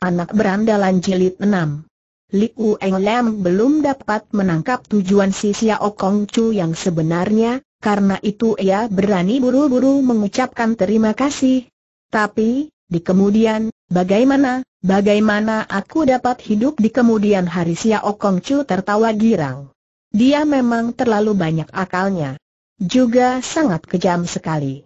Anak Berandalan Jilid 6 Liu Eng Lam belum dapat menangkap tujuan si Xiao Kong Chu yang sebenarnya, karena itu ia berani buru-buru mengucapkan terima kasih. Tapi, di kemudian, bagaimana, bagaimana aku dapat hidup di kemudian hari Xiao Kong Chu tertawa girang. Dia memang terlalu banyak akalnya. Juga sangat kejam sekali.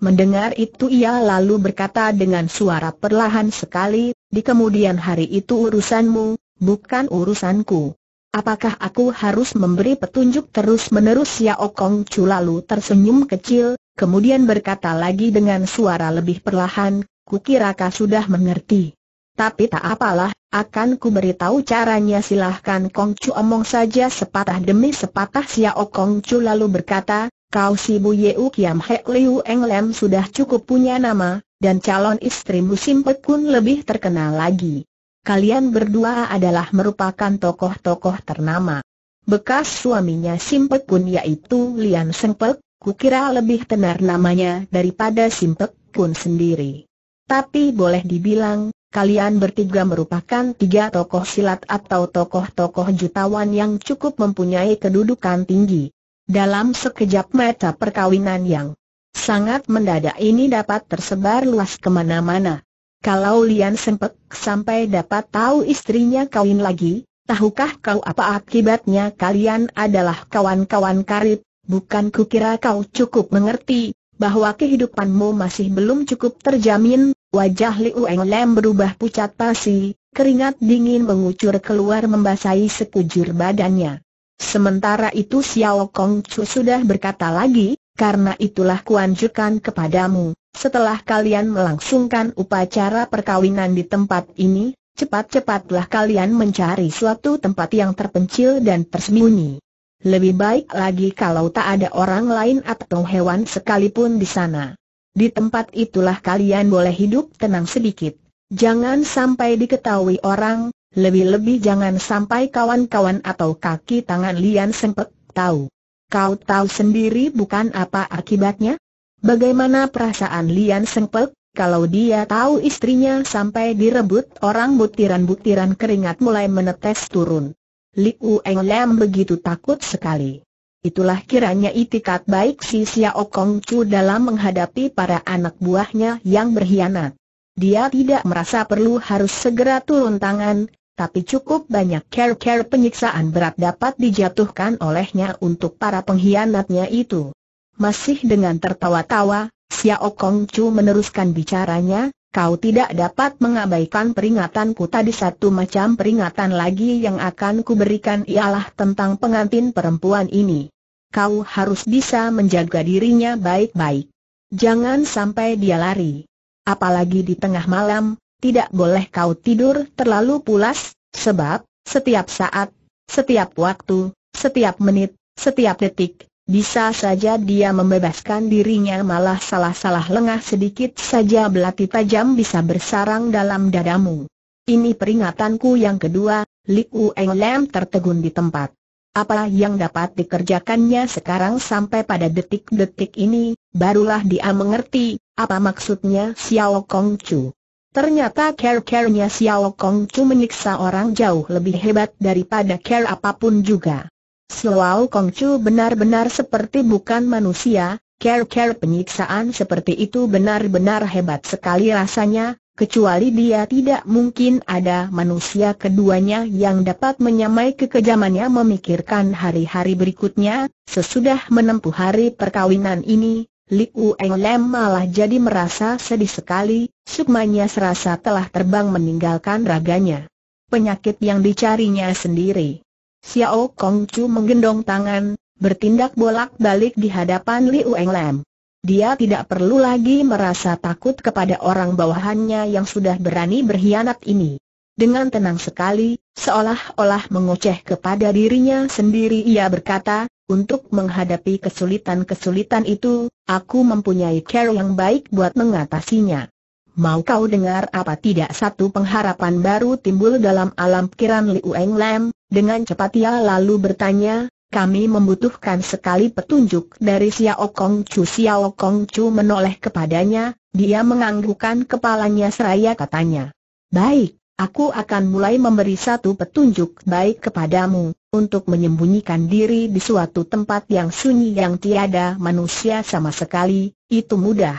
Mendengar itu ia lalu berkata dengan suara perlahan sekali, di kemudian hari itu urusanmu, bukan urusanku. Apakah aku harus memberi petunjuk terus-menerus ya Okong oh Chu lalu tersenyum kecil, kemudian berkata lagi dengan suara lebih perlahan, kukira kau sudah mengerti. Tapi tak apalah, akan ku beritahu caranya silahkan Kong Chu omong saja sepatah demi sepatah Xiao ya oh Kong Chu lalu berkata, kau si Bu Yeu Kiam Hek Liu Eng Lem sudah cukup punya nama, dan calon istri musim pun lebih terkenal lagi. Kalian berdua adalah merupakan tokoh-tokoh ternama. Bekas suaminya Simpek pun yaitu Lian Sengpek, kukira lebih tenar namanya daripada Simpek pun sendiri. Tapi boleh dibilang, kalian bertiga merupakan tiga tokoh silat atau tokoh-tokoh jutawan yang cukup mempunyai kedudukan tinggi. Dalam sekejap mata perkawinan yang sangat mendadak ini dapat tersebar luas kemana-mana. Kalau Lian Sempek sampai dapat tahu istrinya kawin lagi, tahukah kau apa akibatnya kalian adalah kawan-kawan karib, bukan kukira kau cukup mengerti, bahwa kehidupanmu masih belum cukup terjamin, wajah Liu Eng Lem berubah pucat pasi, keringat dingin mengucur keluar membasahi sekujur badannya. Sementara itu Xiao Kong Chu sudah berkata lagi, karena itulah kuanjurkan kepadamu, setelah kalian melangsungkan upacara perkawinan di tempat ini, cepat-cepatlah kalian mencari suatu tempat yang terpencil dan tersembunyi. Lebih baik lagi kalau tak ada orang lain atau hewan sekalipun di sana. Di tempat itulah kalian boleh hidup tenang sedikit. Jangan sampai diketahui orang, lebih-lebih jangan sampai kawan-kawan atau kaki tangan Lian sempet tahu. Kau tahu sendiri bukan apa akibatnya? Bagaimana perasaan Lian sempet kalau dia tahu istrinya sampai direbut orang butiran-butiran keringat mulai menetes turun. Liu Eng Lam begitu takut sekali. Itulah kiranya itikat baik si Xiao Kong Chu dalam menghadapi para anak buahnya yang berkhianat. Dia tidak merasa perlu harus segera turun tangan, tapi cukup banyak care-care penyiksaan berat dapat dijatuhkan olehnya untuk para pengkhianatnya itu. Masih dengan tertawa-tawa, Xiao Kong Chu meneruskan bicaranya, kau tidak dapat mengabaikan peringatanku tadi satu macam peringatan lagi yang akan kuberikan ialah tentang pengantin perempuan ini. Kau harus bisa menjaga dirinya baik-baik. Jangan sampai dia lari apalagi di tengah malam, tidak boleh kau tidur terlalu pulas, sebab, setiap saat, setiap waktu, setiap menit, setiap detik, bisa saja dia membebaskan dirinya malah salah-salah lengah sedikit saja belati tajam bisa bersarang dalam dadamu. Ini peringatanku yang kedua, Li Ueng Lam tertegun di tempat. Apa yang dapat dikerjakannya sekarang sampai pada detik-detik ini, barulah dia mengerti, apa maksudnya Xiao Kong Chu. Ternyata care-care-nya Xiao Kong Chu menyiksa orang jauh lebih hebat daripada care apapun juga. Xiao Kong Chu benar-benar seperti bukan manusia, care-care penyiksaan seperti itu benar-benar hebat sekali rasanya, kecuali dia tidak mungkin ada manusia keduanya yang dapat menyamai kekejamannya memikirkan hari-hari berikutnya, sesudah menempuh hari perkawinan ini, Liu Eng Lem malah jadi merasa sedih sekali, sukmanya serasa telah terbang meninggalkan raganya. Penyakit yang dicarinya sendiri. Xiao Kong Chu menggendong tangan, bertindak bolak-balik di hadapan Liu Eng Lem. Dia tidak perlu lagi merasa takut kepada orang bawahannya yang sudah berani berkhianat ini. Dengan tenang sekali, seolah-olah mengoceh kepada dirinya sendiri ia berkata, untuk menghadapi kesulitan-kesulitan itu, aku mempunyai cara yang baik buat mengatasinya. Mau kau dengar apa tidak satu pengharapan baru timbul dalam alam pikiran Liu Eng Lam, dengan cepat ia lalu bertanya, kami membutuhkan sekali petunjuk dari Xiao Kong Chu. Xiao Kong Chu menoleh kepadanya, dia menganggukkan kepalanya seraya katanya. Baik, aku akan mulai memberi satu petunjuk baik kepadamu, untuk menyembunyikan diri di suatu tempat yang sunyi yang tiada manusia sama sekali, itu mudah.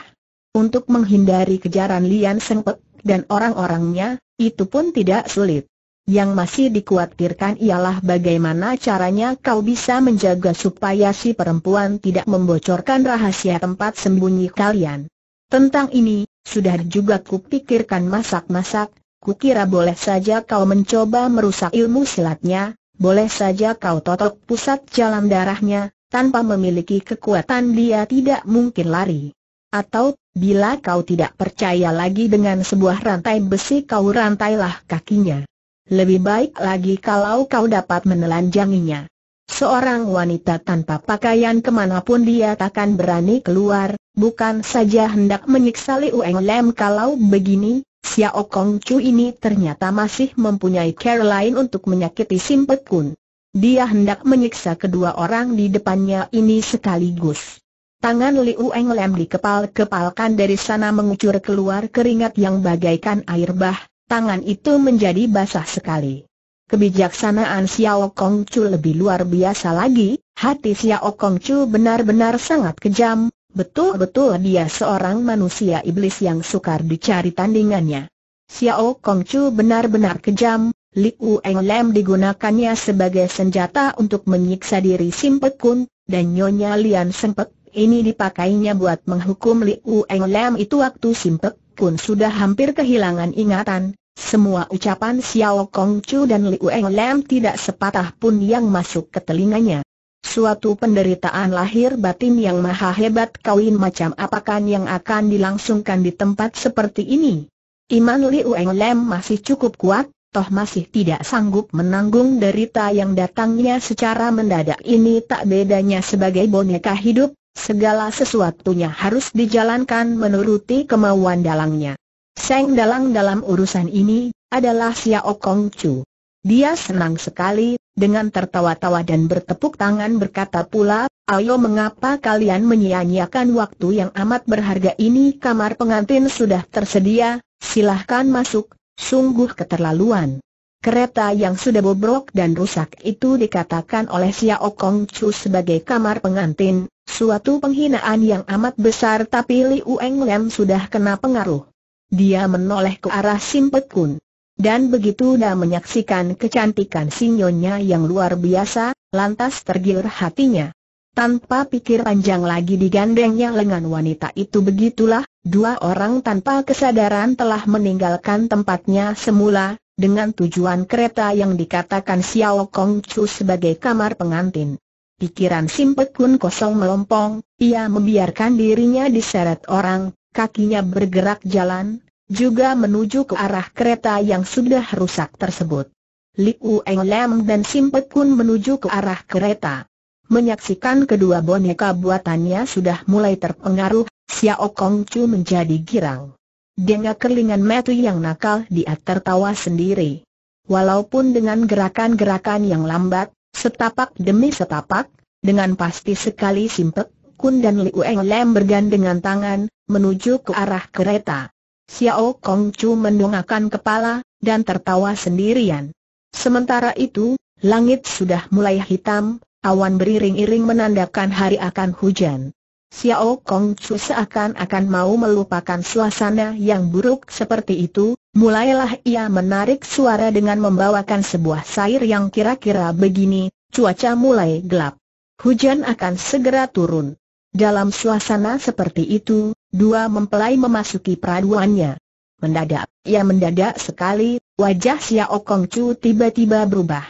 Untuk menghindari kejaran Lian Sengpek dan orang-orangnya, itu pun tidak sulit. Yang masih dikhawatirkan ialah bagaimana caranya kau bisa menjaga supaya si perempuan tidak membocorkan rahasia tempat sembunyi kalian. Tentang ini, sudah juga kupikirkan masak-masak, kukira boleh saja kau mencoba merusak ilmu silatnya, boleh saja kau totok pusat jalan darahnya, tanpa memiliki kekuatan dia tidak mungkin lari. Atau, bila kau tidak percaya lagi dengan sebuah rantai besi kau rantailah kakinya. Lebih baik lagi kalau kau dapat menelanjanginya. Seorang wanita tanpa pakaian kemanapun dia takkan berani keluar, bukan saja hendak menyiksa Liu Eng Lem kalau begini, Xiao Kong Chu ini ternyata masih mempunyai cara lain untuk menyakiti Sim Pek Kun. Dia hendak menyiksa kedua orang di depannya ini sekaligus. Tangan Liu Eng Lem dikepal-kepalkan dari sana mengucur keluar keringat yang bagaikan air bah, tangan itu menjadi basah sekali. Kebijaksanaan Xiao Kong Chu lebih luar biasa lagi, hati Xiao Kong Chu benar-benar sangat kejam, betul-betul dia seorang manusia iblis yang sukar dicari tandingannya. Xiao Kong Chu benar-benar kejam, Liu Eng Lam digunakannya sebagai senjata untuk menyiksa diri Simpek Kun, dan Nyonya Lian Sempek ini dipakainya buat menghukum Liu Eng Lam itu waktu Simpek Kun sudah hampir kehilangan ingatan, semua ucapan Xiao Kong Chu dan Liu Eng Lam tidak sepatah pun yang masuk ke telinganya. Suatu penderitaan lahir batin yang maha hebat kawin macam apakan yang akan dilangsungkan di tempat seperti ini. Iman Liu Eng Lam masih cukup kuat, toh masih tidak sanggup menanggung derita yang datangnya secara mendadak ini tak bedanya sebagai boneka hidup, segala sesuatunya harus dijalankan menuruti kemauan dalangnya. Seng Dalang dalam urusan ini, adalah Xiao Kong Chu. Dia senang sekali, dengan tertawa-tawa dan bertepuk tangan berkata pula, Ayo mengapa kalian menyia-nyiakan waktu yang amat berharga ini kamar pengantin sudah tersedia, silahkan masuk, sungguh keterlaluan. Kereta yang sudah bobrok dan rusak itu dikatakan oleh Xiao Kong Chu sebagai kamar pengantin, suatu penghinaan yang amat besar tapi Li Ueng Lem sudah kena pengaruh. Dia menoleh ke arah Simpet Kun. Dan begitu dia menyaksikan kecantikan sinyonya yang luar biasa, lantas tergiur hatinya. Tanpa pikir panjang lagi digandengnya lengan wanita itu begitulah, dua orang tanpa kesadaran telah meninggalkan tempatnya semula, dengan tujuan kereta yang dikatakan Xiao Kong Chu sebagai kamar pengantin. Pikiran Simpet Kun kosong melompong, ia membiarkan dirinya diseret orang, kakinya bergerak jalan, juga menuju ke arah kereta yang sudah rusak tersebut. Liu Eng Lam dan Simpet Kun menuju ke arah kereta. Menyaksikan kedua boneka buatannya sudah mulai terpengaruh, Xiao Kong Chu menjadi girang. Dengan kelingan metu yang nakal dia tertawa sendiri. Walaupun dengan gerakan-gerakan yang lambat, setapak demi setapak, dengan pasti sekali Simpet Kun dan Liu Eng Lam bergandengan tangan, menuju ke arah kereta. Xiao Kong Chu mendongakkan kepala, dan tertawa sendirian. Sementara itu, langit sudah mulai hitam, awan beriring-iring menandakan hari akan hujan. Xiao Kong Chu seakan-akan mau melupakan suasana yang buruk seperti itu, mulailah ia menarik suara dengan membawakan sebuah sair yang kira-kira begini, cuaca mulai gelap. Hujan akan segera turun. Dalam suasana seperti itu, Dua mempelai memasuki peraduannya. Mendadak, ia mendadak sekali, wajah Xiao Kong Chu tiba-tiba berubah.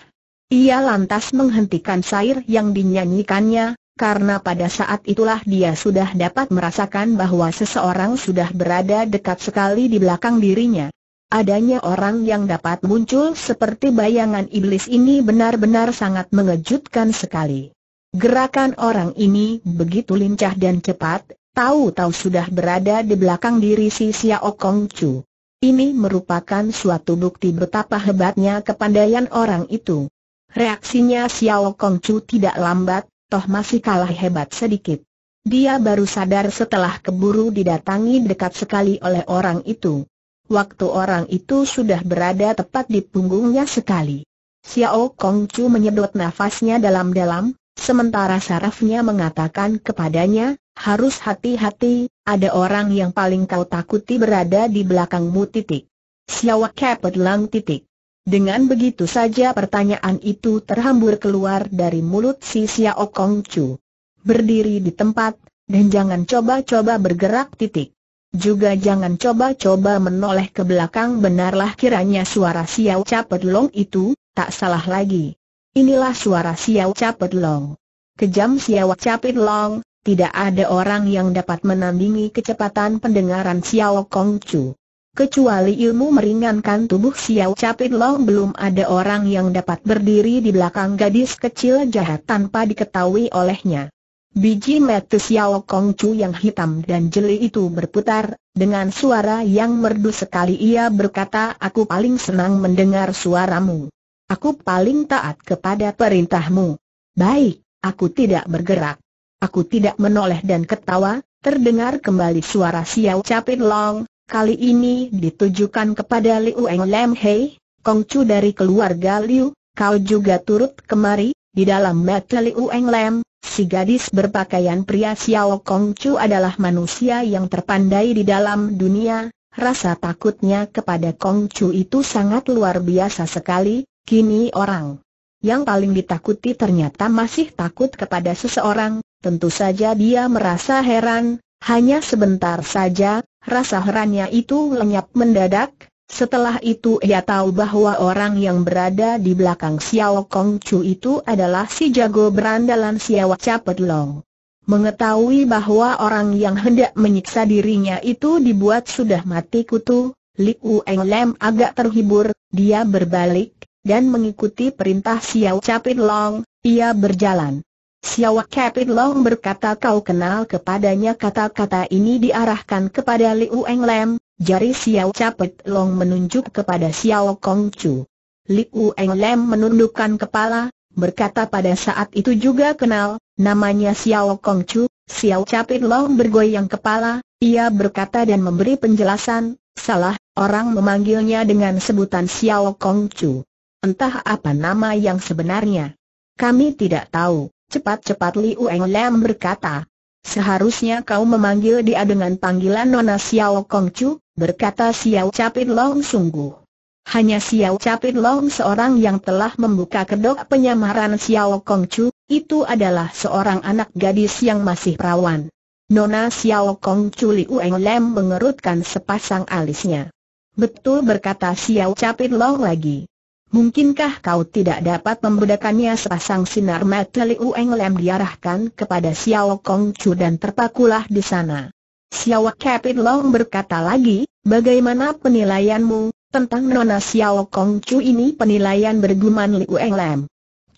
Ia lantas menghentikan syair yang dinyanyikannya, karena pada saat itulah dia sudah dapat merasakan bahwa seseorang sudah berada dekat sekali di belakang dirinya. Adanya orang yang dapat muncul seperti bayangan iblis ini benar-benar sangat mengejutkan sekali. Gerakan orang ini begitu lincah dan cepat, Tahu-tahu sudah berada di belakang diri si Xiao Kong Chu. Ini merupakan suatu bukti betapa hebatnya kepandaian orang itu. Reaksinya Xiao Kong Chu tidak lambat, toh masih kalah hebat sedikit. Dia baru sadar setelah keburu didatangi dekat sekali oleh orang itu. Waktu orang itu sudah berada tepat di punggungnya sekali. Xiao Kong Chu menyedot nafasnya dalam-dalam, sementara sarafnya mengatakan kepadanya, harus hati-hati, ada orang yang paling kau takuti berada di belakangmu titik. Siawak kepet lang titik. Dengan begitu saja pertanyaan itu terhambur keluar dari mulut si Xiao Kong Chu. Berdiri di tempat, dan jangan coba-coba bergerak titik. Juga jangan coba-coba menoleh ke belakang benarlah kiranya suara Xiao Capet Long itu, tak salah lagi. Inilah suara Xiao Capet Long. Kejam Xiao Capet Long, tidak ada orang yang dapat menandingi kecepatan pendengaran Xiao Kong Chu. Kecuali ilmu meringankan tubuh Xiao Capit Long belum ada orang yang dapat berdiri di belakang gadis kecil jahat tanpa diketahui olehnya. Biji mata Xiao Kong Chu yang hitam dan jeli itu berputar, dengan suara yang merdu sekali ia berkata aku paling senang mendengar suaramu. Aku paling taat kepada perintahmu. Baik, aku tidak bergerak. Aku tidak menoleh dan ketawa, terdengar kembali suara Xiao Capit Long, kali ini ditujukan kepada Liu Eng Lam Hei, Kongcu dari keluarga Liu, kau juga turut kemari, di dalam mata Liu Eng Lam, si gadis berpakaian pria Xiao Kongcu adalah manusia yang terpandai di dalam dunia, rasa takutnya kepada Kongcu itu sangat luar biasa sekali, kini orang yang paling ditakuti ternyata masih takut kepada seseorang, tentu saja dia merasa heran, hanya sebentar saja, rasa herannya itu lenyap mendadak, setelah itu ia tahu bahwa orang yang berada di belakang Xiao Kong Chu itu adalah si jago berandalan Xiao Capet Long. Mengetahui bahwa orang yang hendak menyiksa dirinya itu dibuat sudah mati kutu, Li Ueng Lem agak terhibur, dia berbalik, dan mengikuti perintah Xiao Capit Long, ia berjalan. Xiao Capit Long berkata kau kenal kepadanya kata-kata ini diarahkan kepada Liu Eng Lem, jari Xiao Capit Long menunjuk kepada Xiao Kong Chu. Liu Eng Lem menundukkan kepala, berkata pada saat itu juga kenal, namanya Xiao Kong Chu, Xiao Capit Long bergoyang kepala, ia berkata dan memberi penjelasan, salah, orang memanggilnya dengan sebutan Xiao Kong Chu. Entah apa nama yang sebenarnya. Kami tidak tahu, cepat-cepat Liu Eng Lam berkata. Seharusnya kau memanggil dia dengan panggilan Nona Xiao Kong Chu, berkata Xiao Capit Long sungguh. Hanya Xiao Capit Long seorang yang telah membuka kedok penyamaran Xiao Kong Chu. itu adalah seorang anak gadis yang masih perawan. Nona Xiao Kong Chu Liu Eng Lam mengerutkan sepasang alisnya. Betul berkata Xiao Capit Long lagi. Mungkinkah kau tidak dapat membedakannya sepasang sinar mata Liu Eng Lam diarahkan kepada Xiao Kong Chu dan terpakulah di sana. Xiao Capit Long berkata lagi, bagaimana penilaianmu tentang nona Xiao Kong Chu ini penilaian berguman Liu Eng Lam.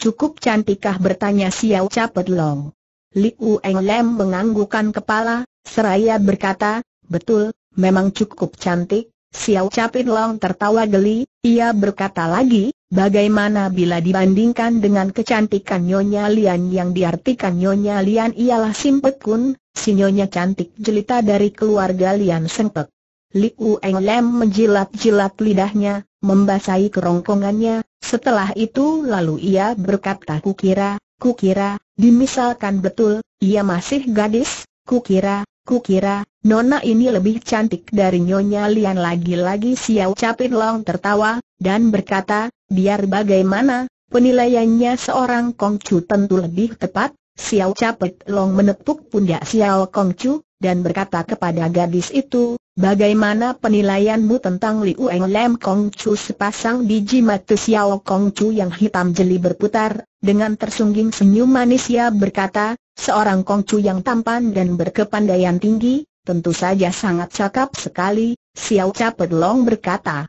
Cukup cantikkah bertanya Xiao Capit Long. Liu Eng Lam menganggukan kepala, seraya berkata, betul, memang cukup cantik, Xiao Capin Long tertawa geli, ia berkata lagi, bagaimana bila dibandingkan dengan kecantikan Nyonya Lian yang diartikan Nyonya Lian ialah simpet Kun, si Nyonya cantik jelita dari keluarga Lian Sengpek. Liu Eng Lem menjilat-jilat lidahnya, membasahi kerongkongannya, setelah itu lalu ia berkata kukira, kukira, dimisalkan betul, ia masih gadis, kukira, kukira, Nona ini lebih cantik dari Nyonya Lian lagi-lagi Xiao Capit Long tertawa, dan berkata, biar bagaimana, penilaiannya seorang Kongcu tentu lebih tepat, Xiao Capit Long menepuk pundak Xiao Kongcu, dan berkata kepada gadis itu, bagaimana penilaianmu tentang Liu Eng Lem Kongcu sepasang biji mata Xiao Kongcu yang hitam jeli berputar, dengan tersungging senyum manis ia berkata, seorang Kongcu yang tampan dan berkepandaian tinggi, Tentu saja sangat cakap sekali, Xiao Pedlong berkata.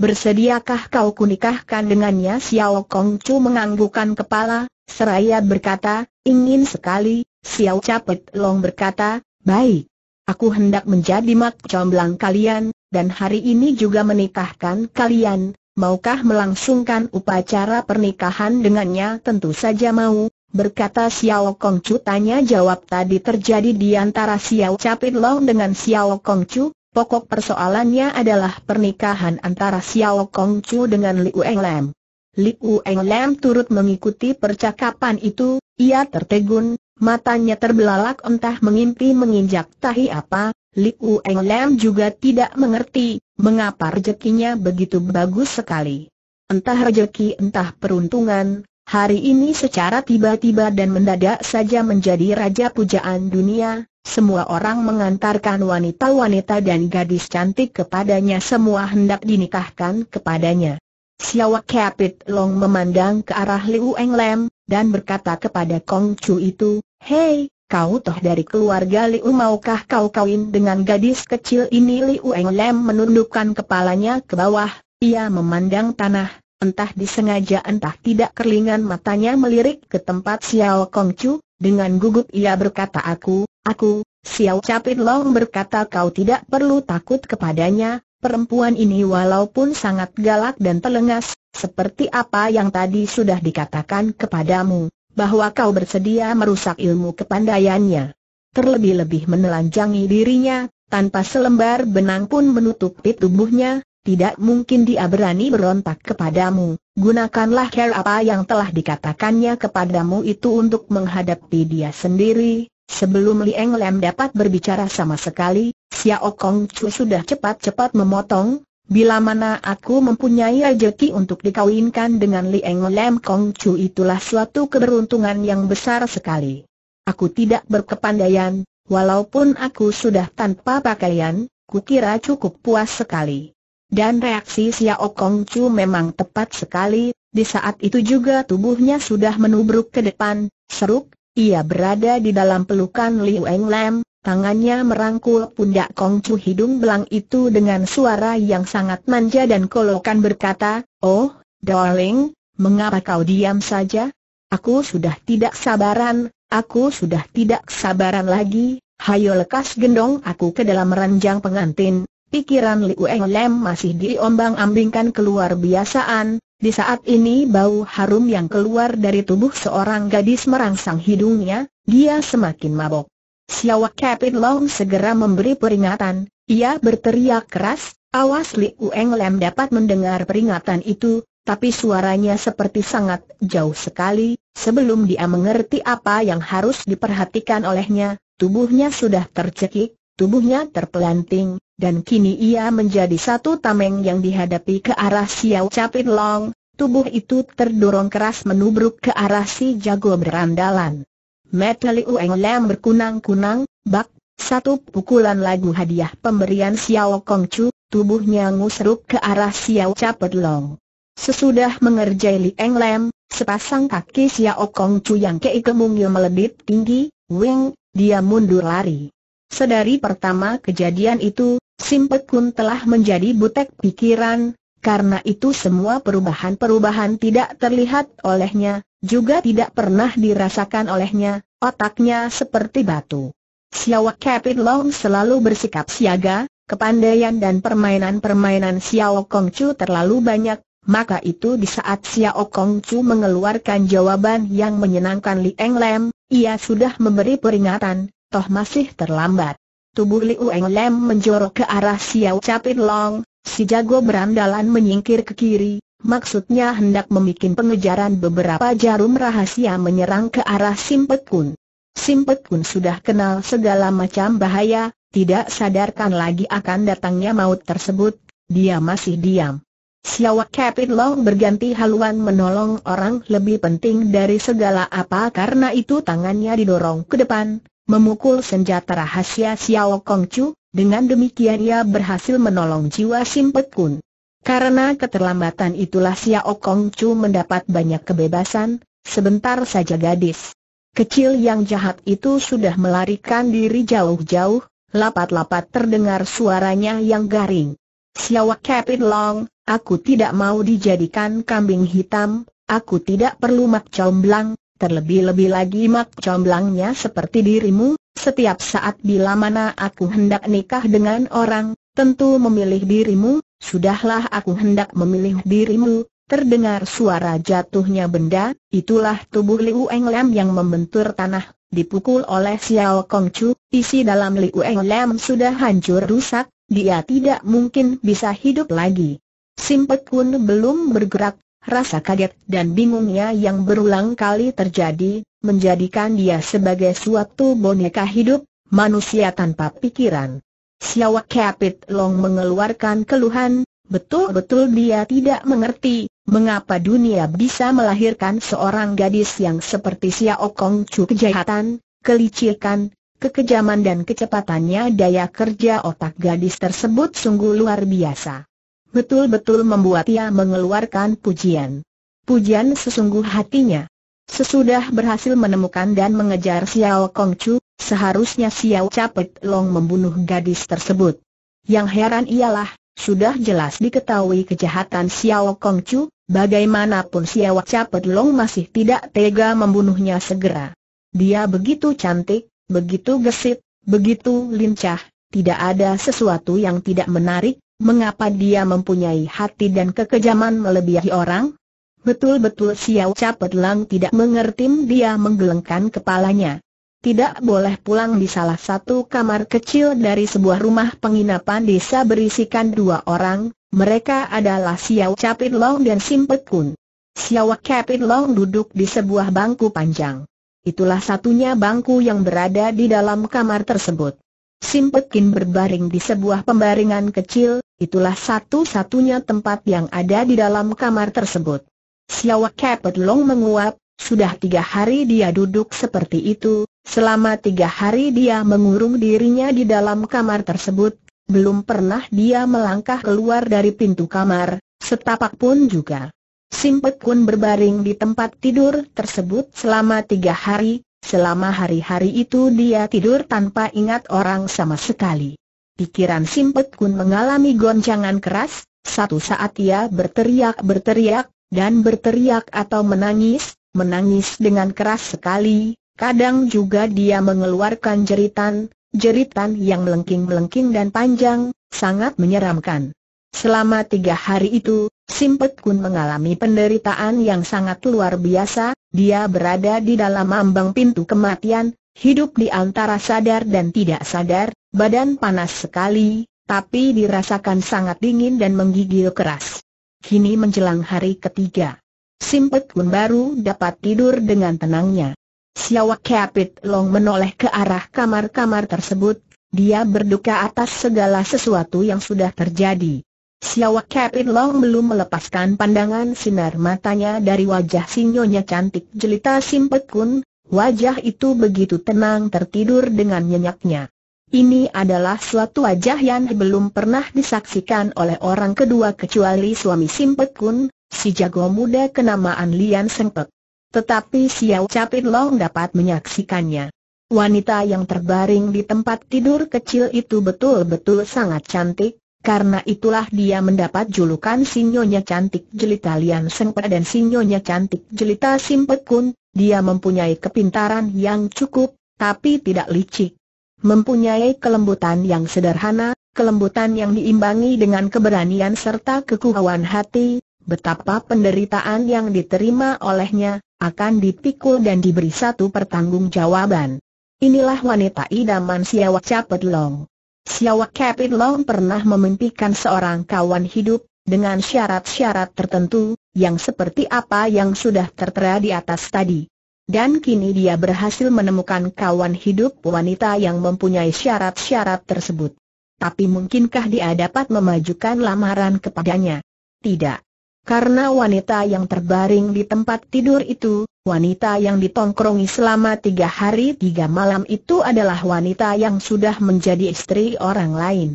Bersediakah kau kunikahkan dengannya Xiao Kong Chu menganggukkan kepala, seraya berkata, ingin sekali, Xiao Capet Long berkata, baik. Aku hendak menjadi mak comblang kalian, dan hari ini juga menikahkan kalian, maukah melangsungkan upacara pernikahan dengannya tentu saja mau, Berkata Xiao Kong Chu tanya jawab tadi terjadi di antara Xiao Capit Long dengan Xiao Kong Chu pokok persoalannya adalah pernikahan antara Xiao Kong Chu dengan Liu Englem. Liu Lam turut mengikuti percakapan itu, ia tertegun, matanya terbelalak entah mengimpi menginjak tahi apa, Liu Lam juga tidak mengerti, mengapa rezekinya begitu bagus sekali. Entah rezeki entah peruntungan, hari ini secara tiba-tiba dan mendadak saja menjadi raja pujaan dunia, semua orang mengantarkan wanita-wanita dan gadis cantik kepadanya semua hendak dinikahkan kepadanya. Siawa Kapit Long memandang ke arah Liu Eng Lem, dan berkata kepada Kong Chu itu, Hei, kau toh dari keluarga Liu maukah kau kawin dengan gadis kecil ini Liu Eng Lem menundukkan kepalanya ke bawah, ia memandang tanah, entah disengaja entah tidak kerlingan matanya melirik ke tempat Xiao Chu. dengan gugup ia berkata aku, aku, Xiao Capit Long berkata kau tidak perlu takut kepadanya, perempuan ini walaupun sangat galak dan telengas, seperti apa yang tadi sudah dikatakan kepadamu, bahwa kau bersedia merusak ilmu kepandaiannya. Terlebih-lebih menelanjangi dirinya, tanpa selembar benang pun menutupi tubuhnya, tidak mungkin dia berani berontak kepadamu, gunakanlah care apa yang telah dikatakannya kepadamu itu untuk menghadapi dia sendiri. Sebelum Li Eng Lam dapat berbicara sama sekali, Xiao Kong Chu sudah cepat-cepat memotong, bila mana aku mempunyai rezeki untuk dikawinkan dengan Li Eng Lam Kong Chu itulah suatu keberuntungan yang besar sekali. Aku tidak berkepandaian, walaupun aku sudah tanpa pakaian, kukira cukup puas sekali. Dan reaksi Xiao Kong Chu memang tepat sekali, di saat itu juga tubuhnya sudah menubruk ke depan, seruk, ia berada di dalam pelukan Liu Eng Lam, tangannya merangkul pundak Kong hidung belang itu dengan suara yang sangat manja dan kolokan berkata, Oh, darling, mengapa kau diam saja? Aku sudah tidak sabaran, aku sudah tidak sabaran lagi, hayo lekas gendong aku ke dalam ranjang pengantin, Pikiran Liu Eng Lem masih diombang-ambingkan keluar biasaan, di saat ini bau harum yang keluar dari tubuh seorang gadis merangsang hidungnya, dia semakin mabok. Siawak Kapit Long segera memberi peringatan, ia berteriak keras, awas Liu Eng Lem dapat mendengar peringatan itu, tapi suaranya seperti sangat jauh sekali, sebelum dia mengerti apa yang harus diperhatikan olehnya, tubuhnya sudah tercekik, tubuhnya terpelanting, dan kini ia menjadi satu tameng yang dihadapi ke arah Xiao Capit Long, tubuh itu terdorong keras menubruk ke arah si jago berandalan. Metali Ueng Lam berkunang-kunang, bak, satu pukulan lagu hadiah pemberian Xiao Kong Chu, tubuhnya ngusruk ke arah Xiao Capit Long. Sesudah mengerjai Li Eng Lam, sepasang kaki Xiao Kong Chu yang kei kemungil melebit tinggi, wing, dia mundur lari. Sedari pertama kejadian itu, Simpek pun telah menjadi butek pikiran, karena itu semua perubahan-perubahan tidak terlihat olehnya, juga tidak pernah dirasakan olehnya, otaknya seperti batu. Siawak Kapit Long selalu bersikap siaga, kepandaian dan permainan-permainan Siawak Kong terlalu banyak, maka itu di saat Siawak Kong mengeluarkan jawaban yang menyenangkan Li Eng Lem, ia sudah memberi peringatan, toh masih terlambat. Tubuh Liu Eng Lem menjorok ke arah Xiao Capit Long, si jago berandalan menyingkir ke kiri, maksudnya hendak membuat pengejaran beberapa jarum rahasia menyerang ke arah Simpet Kun. Simpet Kun sudah kenal segala macam bahaya, tidak sadarkan lagi akan datangnya maut tersebut, dia masih diam. Xiao Capit Long berganti haluan menolong orang lebih penting dari segala apa karena itu tangannya didorong ke depan, memukul senjata rahasia Xiao Kong Chu dengan demikian ia berhasil menolong jiwa Simpet Kun. Karena keterlambatan itulah Xiao Kong Chu mendapat banyak kebebasan, sebentar saja gadis. Kecil yang jahat itu sudah melarikan diri jauh-jauh, lapat-lapat terdengar suaranya yang garing. Xiao Capit Long, aku tidak mau dijadikan kambing hitam, aku tidak perlu mak comblang, Terlebih-lebih lagi mak comblangnya seperti dirimu, setiap saat bila mana aku hendak nikah dengan orang, tentu memilih dirimu, sudahlah aku hendak memilih dirimu, Terdengar suara jatuhnya benda, itulah tubuh Liu Eng Lam yang membentur tanah, dipukul oleh Xiao Kong Chu, isi dalam Liu Eng Lam sudah hancur rusak, dia tidak mungkin bisa hidup lagi. Simpek pun belum bergerak, rasa kaget dan bingungnya yang berulang kali terjadi, menjadikan dia sebagai suatu boneka hidup, manusia tanpa pikiran. Siawak Kapit Long mengeluarkan keluhan, betul-betul dia tidak mengerti, mengapa dunia bisa melahirkan seorang gadis yang seperti Xiao Kong Chu kejahatan, kelicikan, kekejaman dan kecepatannya daya kerja otak gadis tersebut sungguh luar biasa betul-betul membuat ia mengeluarkan pujian. Pujian sesungguh hatinya. Sesudah berhasil menemukan dan mengejar Xiao Chu, seharusnya Xiao Capet Long membunuh gadis tersebut. Yang heran ialah, sudah jelas diketahui kejahatan Xiao Chu, bagaimanapun Xiao Capet Long masih tidak tega membunuhnya segera. Dia begitu cantik, begitu gesit, begitu lincah, tidak ada sesuatu yang tidak menarik, mengapa dia mempunyai hati dan kekejaman melebihi orang? Betul-betul Xiao Capet Lang tidak mengerti dia menggelengkan kepalanya. Tidak boleh pulang di salah satu kamar kecil dari sebuah rumah penginapan desa berisikan dua orang, mereka adalah Xiao Capit Long dan Simpet Kun. Xiao Capit Long duduk di sebuah bangku panjang. Itulah satunya bangku yang berada di dalam kamar tersebut. Simpet Kun berbaring di sebuah pembaringan kecil, Itulah satu-satunya tempat yang ada di dalam kamar tersebut. Siawa Kepet Long menguap, sudah tiga hari dia duduk seperti itu, selama tiga hari dia mengurung dirinya di dalam kamar tersebut, belum pernah dia melangkah keluar dari pintu kamar, setapak pun juga. Simpet Kun berbaring di tempat tidur tersebut selama tiga hari, selama hari-hari itu dia tidur tanpa ingat orang sama sekali. Pikiran Simpet Kun mengalami goncangan keras, satu saat ia berteriak-berteriak, dan berteriak atau menangis, menangis dengan keras sekali, kadang juga dia mengeluarkan jeritan, jeritan yang melengking-melengking dan panjang, sangat menyeramkan. Selama tiga hari itu, Simpet Kun mengalami penderitaan yang sangat luar biasa, dia berada di dalam ambang pintu kematian, hidup di antara sadar dan tidak sadar, Badan panas sekali, tapi dirasakan sangat dingin dan menggigil keras. Kini menjelang hari ketiga. Simpet pun baru dapat tidur dengan tenangnya. Siawak Kapit Long menoleh ke arah kamar-kamar tersebut, dia berduka atas segala sesuatu yang sudah terjadi. Siawak Kapit Long belum melepaskan pandangan sinar matanya dari wajah sinyonya cantik jelita Simpet Kun, wajah itu begitu tenang tertidur dengan nyenyaknya. Ini adalah suatu wajah yang belum pernah disaksikan oleh orang kedua kecuali suami Simpek Kun, si jago muda kenamaan Lian Sengpek. Tetapi Xiao Capit Long dapat menyaksikannya. Wanita yang terbaring di tempat tidur kecil itu betul-betul sangat cantik, karena itulah dia mendapat julukan sinyonya cantik jelita Lian Sengpek dan sinyonya cantik jelita Simpek Kun, dia mempunyai kepintaran yang cukup, tapi tidak licik mempunyai kelembutan yang sederhana, kelembutan yang diimbangi dengan keberanian serta kekuatan hati, betapa penderitaan yang diterima olehnya, akan dipikul dan diberi satu pertanggungjawaban. Inilah wanita idaman Siawak Capit Long. Siawak Capit Long pernah memimpikan seorang kawan hidup, dengan syarat-syarat tertentu, yang seperti apa yang sudah tertera di atas tadi. Dan kini dia berhasil menemukan kawan hidup wanita yang mempunyai syarat-syarat tersebut. Tapi mungkinkah dia dapat memajukan lamaran kepadanya? Tidak. Karena wanita yang terbaring di tempat tidur itu, wanita yang ditongkrongi selama tiga hari tiga malam itu adalah wanita yang sudah menjadi istri orang lain.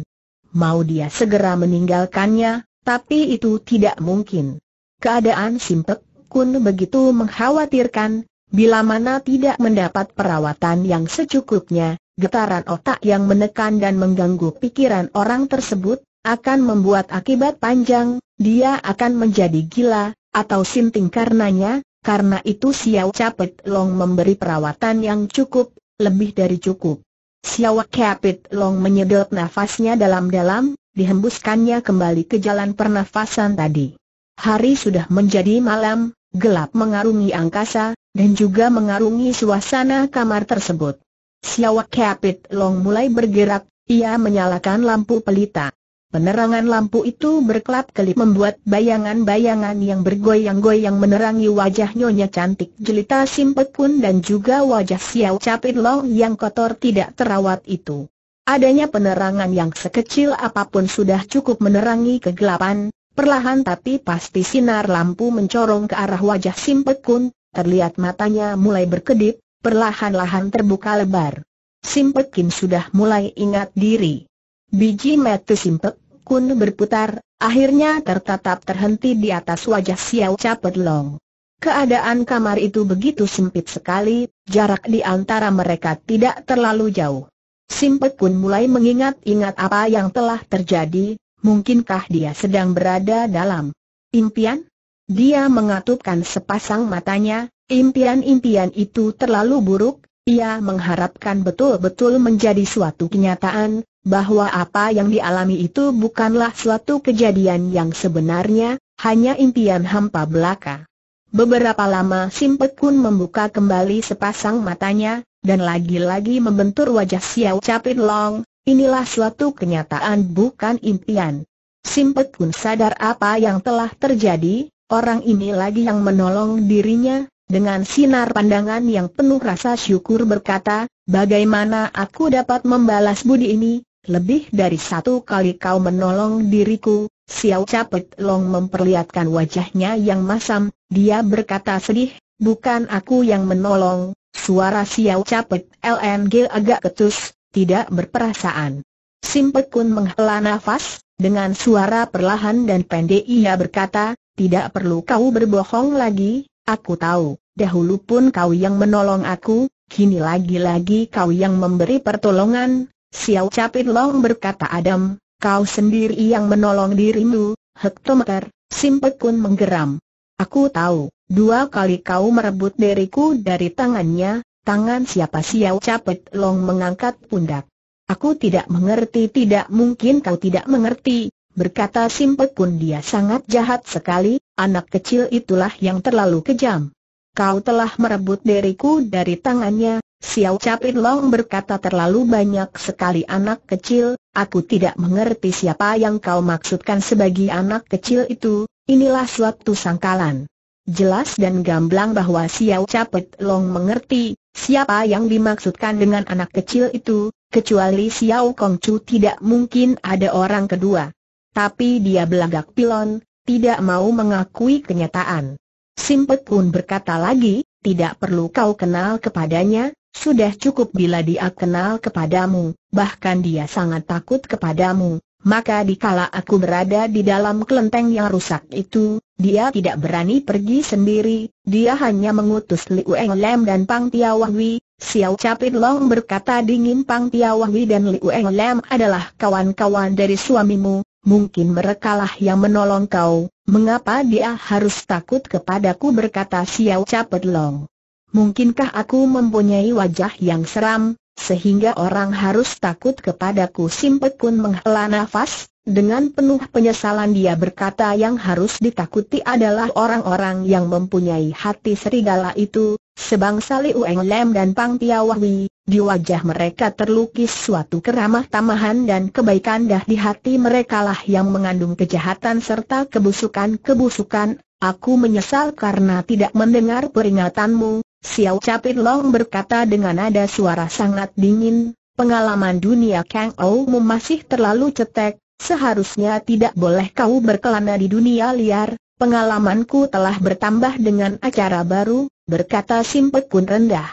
Mau dia segera meninggalkannya, tapi itu tidak mungkin. Keadaan Simpek Kun begitu mengkhawatirkan, Bila mana tidak mendapat perawatan yang secukupnya, getaran otak yang menekan dan mengganggu pikiran orang tersebut, akan membuat akibat panjang, dia akan menjadi gila, atau sinting karenanya, karena itu Xiao Capit Long memberi perawatan yang cukup, lebih dari cukup. Xiao Capit Long menyedot nafasnya dalam-dalam, dihembuskannya kembali ke jalan pernafasan tadi. Hari sudah menjadi malam, Gelap mengarungi angkasa, dan juga mengarungi suasana kamar tersebut. Siawak Kapit Long mulai bergerak, ia menyalakan lampu pelita. Penerangan lampu itu berkelap-kelip membuat bayangan-bayangan yang bergoyang-goyang menerangi wajah nyonya cantik jelita Simpek pun dan juga wajah Siaw Capit Long yang kotor tidak terawat itu. Adanya penerangan yang sekecil apapun sudah cukup menerangi kegelapan, Perlahan tapi pasti sinar lampu mencorong ke arah wajah Simpek Kun, terlihat matanya mulai berkedip, perlahan-lahan terbuka lebar. Simpek sudah mulai ingat diri. Biji mata Simpek Kun berputar, akhirnya tertatap terhenti di atas wajah Xiao Capet Long. Keadaan kamar itu begitu sempit sekali, jarak di antara mereka tidak terlalu jauh. Simpek Kun mulai mengingat-ingat apa yang telah terjadi, Mungkinkah dia sedang berada dalam impian? Dia mengatupkan sepasang matanya, impian-impian itu terlalu buruk, ia mengharapkan betul-betul menjadi suatu kenyataan, bahwa apa yang dialami itu bukanlah suatu kejadian yang sebenarnya, hanya impian hampa belaka. Beberapa lama Simpet Kun membuka kembali sepasang matanya, dan lagi-lagi membentur wajah Xiao Capin Long, Inilah suatu kenyataan bukan impian. Simpet pun sadar apa yang telah terjadi, orang ini lagi yang menolong dirinya, dengan sinar pandangan yang penuh rasa syukur berkata, bagaimana aku dapat membalas budi ini, lebih dari satu kali kau menolong diriku, Xiao Capet Long memperlihatkan wajahnya yang masam, dia berkata sedih, bukan aku yang menolong, suara Xiao Capet LNG agak ketus, tidak berperasaan. Simpek Kun menghela nafas, dengan suara perlahan dan pendek ia berkata, tidak perlu kau berbohong lagi, aku tahu, dahulu pun kau yang menolong aku, kini lagi-lagi kau yang memberi pertolongan. Xiao Capit Long berkata Adam, kau sendiri yang menolong dirimu, hektometer, Simpek Kun menggeram. Aku tahu, dua kali kau merebut diriku dari tangannya, Tangan siapa siau Capet Long mengangkat pundak. Aku tidak mengerti tidak mungkin kau tidak mengerti, berkata Simpek pun dia sangat jahat sekali, anak kecil itulah yang terlalu kejam. Kau telah merebut diriku dari tangannya, siau Capit Long berkata terlalu banyak sekali anak kecil, aku tidak mengerti siapa yang kau maksudkan sebagai anak kecil itu, inilah suatu sangkalan. Jelas dan gamblang bahwa Xiao Capet Long mengerti siapa yang dimaksudkan dengan anak kecil itu, kecuali Xiao Chu tidak mungkin ada orang kedua. Tapi dia belagak pilon, tidak mau mengakui kenyataan. Simpet pun berkata lagi, tidak perlu kau kenal kepadanya, sudah cukup bila dia kenal kepadamu, bahkan dia sangat takut kepadamu, maka dikala aku berada di dalam kelenteng yang rusak itu, dia tidak berani pergi sendiri, dia hanya mengutus Liu Eng Lem dan Pang Wahwi. Xiao Capit Long berkata dingin Pang Wahwi dan Liu Eng Lem adalah kawan-kawan dari suamimu, mungkin merekalah yang menolong kau, mengapa dia harus takut kepadaku berkata Xiao Capit Long. Mungkinkah aku mempunyai wajah yang seram, sehingga orang harus takut kepadaku Simpek Kun menghela nafas, dengan penuh penyesalan dia berkata yang harus ditakuti adalah orang-orang yang mempunyai hati serigala itu, sebangsa Liu Eng Lem dan Pang Tiawawi, di wajah mereka terlukis suatu keramah tamahan dan kebaikan dah di hati mereka lah yang mengandung kejahatan serta kebusukan-kebusukan, aku menyesal karena tidak mendengar peringatanmu, Xiao Capit Long berkata dengan nada suara sangat dingin, pengalaman dunia Kang Oumu masih terlalu cetek, seharusnya tidak boleh kau berkelana di dunia liar, pengalamanku telah bertambah dengan acara baru, berkata Simpek Kun rendah.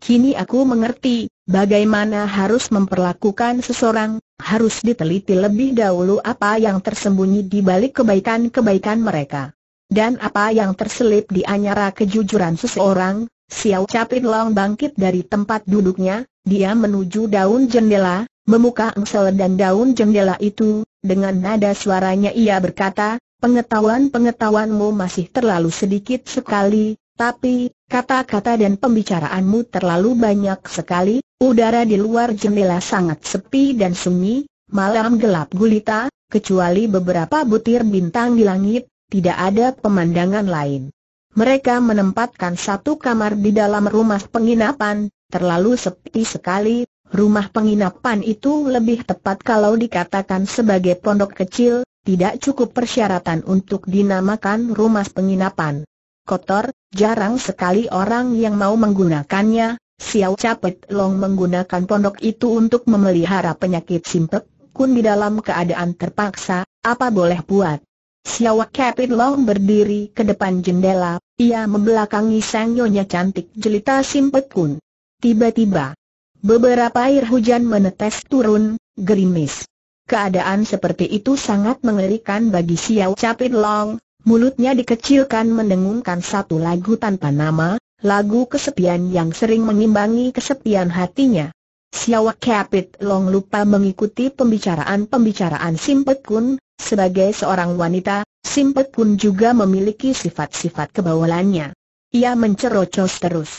Kini aku mengerti, bagaimana harus memperlakukan seseorang, harus diteliti lebih dahulu apa yang tersembunyi di balik kebaikan-kebaikan mereka. Dan apa yang terselip di anyara kejujuran seseorang, Xiao Capit Long bangkit dari tempat duduknya, dia menuju daun jendela, memuka engsel dan daun jendela itu, dengan nada suaranya ia berkata, pengetahuan-pengetahuanmu masih terlalu sedikit sekali, tapi, kata-kata dan pembicaraanmu terlalu banyak sekali, udara di luar jendela sangat sepi dan sunyi, malam gelap gulita, kecuali beberapa butir bintang di langit, tidak ada pemandangan lain. Mereka menempatkan satu kamar di dalam rumah penginapan, terlalu sepi sekali, rumah penginapan itu lebih tepat kalau dikatakan sebagai pondok kecil, tidak cukup persyaratan untuk dinamakan rumah penginapan. Kotor, jarang sekali orang yang mau menggunakannya, Xiao Capet Long menggunakan pondok itu untuk memelihara penyakit simpek, kun di dalam keadaan terpaksa, apa boleh buat. Siawa Kapit Long berdiri ke depan jendela, ia membelakangi sang nyonya cantik jelita Simpet Kun. Tiba-tiba, beberapa air hujan menetes turun, gerimis. Keadaan seperti itu sangat mengerikan bagi Siawa Kapit Long, mulutnya dikecilkan mendengungkan satu lagu tanpa nama, lagu kesepian yang sering mengimbangi kesepian hatinya. Siawak Kapit Long lupa mengikuti pembicaraan-pembicaraan Simpet Kun, sebagai seorang wanita, Simpet Kun juga memiliki sifat-sifat kebawalannya. Ia mencerocos terus.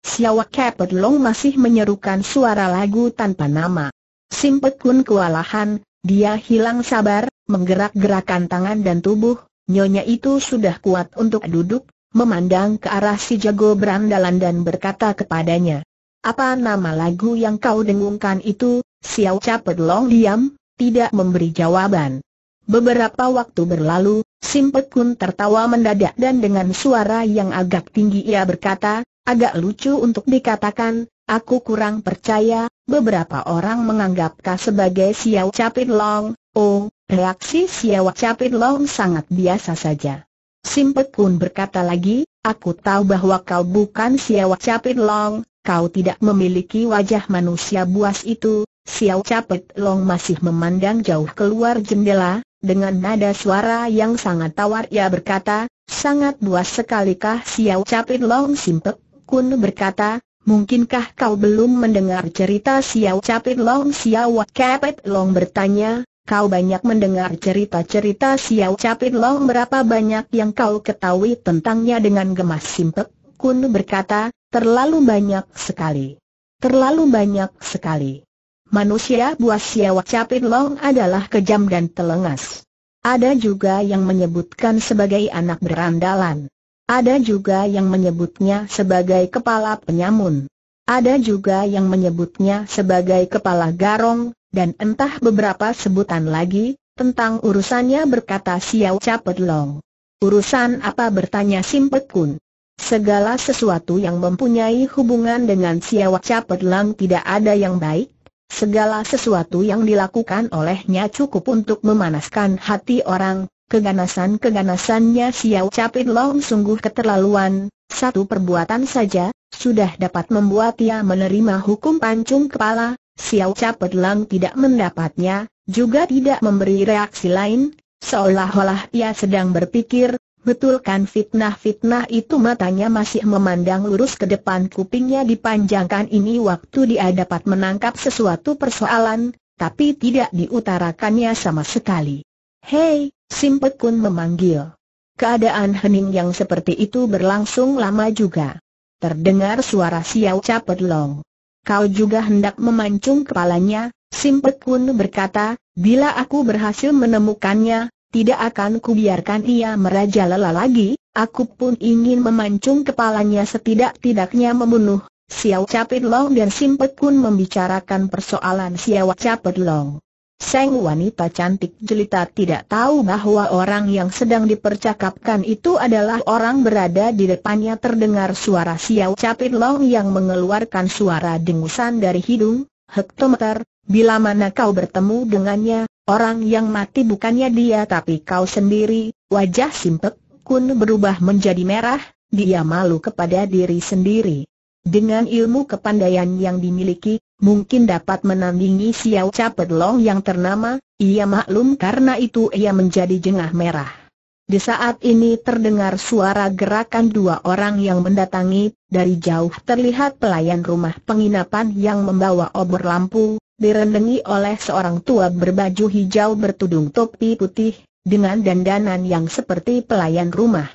Siawak Kapit Long masih menyerukan suara lagu tanpa nama. Simpet Kun kewalahan, dia hilang sabar, menggerak-gerakan tangan dan tubuh, nyonya itu sudah kuat untuk duduk, memandang ke arah si jago berandalan dan berkata kepadanya. Apa nama lagu yang kau dengungkan itu? Xiao Cha Long diam, tidak memberi jawaban. Beberapa waktu berlalu, Simpet Kun tertawa mendadak dan dengan suara yang agak tinggi ia berkata, agak lucu untuk dikatakan, aku kurang percaya, beberapa orang menganggapkah sebagai Xiao Cha Long. oh, reaksi Xiao Cha Long sangat biasa saja. Simpet pun berkata lagi, aku tahu bahwa kau bukan Xiao Capit Long, kau tidak memiliki wajah manusia buas itu. Xiao Capit Long masih memandang jauh keluar jendela, dengan nada suara yang sangat tawar ia berkata, sangat buas sekalikah Xiao Capit Long Simpek pun berkata, mungkinkah kau belum mendengar cerita Siaw Capit Long Siaw Capit Long bertanya, Kau banyak mendengar cerita-cerita Xiao Capit Long berapa banyak yang kau ketahui tentangnya dengan gemas simpek, Kun berkata, terlalu banyak sekali. Terlalu banyak sekali. Manusia buas Xiao Capit Long adalah kejam dan telengas. Ada juga yang menyebutkan sebagai anak berandalan. Ada juga yang menyebutnya sebagai kepala penyamun. Ada juga yang menyebutnya sebagai kepala garong, dan entah beberapa sebutan lagi, tentang urusannya berkata Xiao Capet Long. Urusan apa bertanya Simpet Kun? Segala sesuatu yang mempunyai hubungan dengan Xiao Capet Long tidak ada yang baik, segala sesuatu yang dilakukan olehnya cukup untuk memanaskan hati orang, keganasan-keganasannya Xiao Capit Long sungguh keterlaluan, satu perbuatan saja, sudah dapat membuat ia menerima hukum pancung kepala, Xiao Capet Lang tidak mendapatnya, juga tidak memberi reaksi lain, seolah-olah ia sedang berpikir, betulkan fitnah-fitnah itu matanya masih memandang lurus ke depan kupingnya dipanjangkan ini waktu dia dapat menangkap sesuatu persoalan, tapi tidak diutarakannya sama sekali. Hei, Simpet Kun memanggil. Keadaan hening yang seperti itu berlangsung lama juga. Terdengar suara Xiao Capet Long kau juga hendak memancung kepalanya, Simpek Kun berkata, bila aku berhasil menemukannya, tidak akan kubiarkan ia merajalela lagi, aku pun ingin memancung kepalanya setidak-tidaknya membunuh. Xiao Capit Long dan Simpet Kun membicarakan persoalan Xiao Capit Long. Seng wanita cantik jelita tidak tahu bahwa orang yang sedang dipercakapkan itu adalah orang berada di depannya terdengar suara Xiao Capit Long yang mengeluarkan suara dengusan dari hidung, hektometer, bila mana kau bertemu dengannya, orang yang mati bukannya dia tapi kau sendiri, wajah Simpek Kun berubah menjadi merah, dia malu kepada diri sendiri. Dengan ilmu kepandaian yang dimiliki, mungkin dapat menandingi Xiao Capet Long yang ternama, ia maklum karena itu ia menjadi jengah merah. Di saat ini terdengar suara gerakan dua orang yang mendatangi, dari jauh terlihat pelayan rumah penginapan yang membawa obor lampu, direndengi oleh seorang tua berbaju hijau bertudung topi putih, dengan dandanan yang seperti pelayan rumah.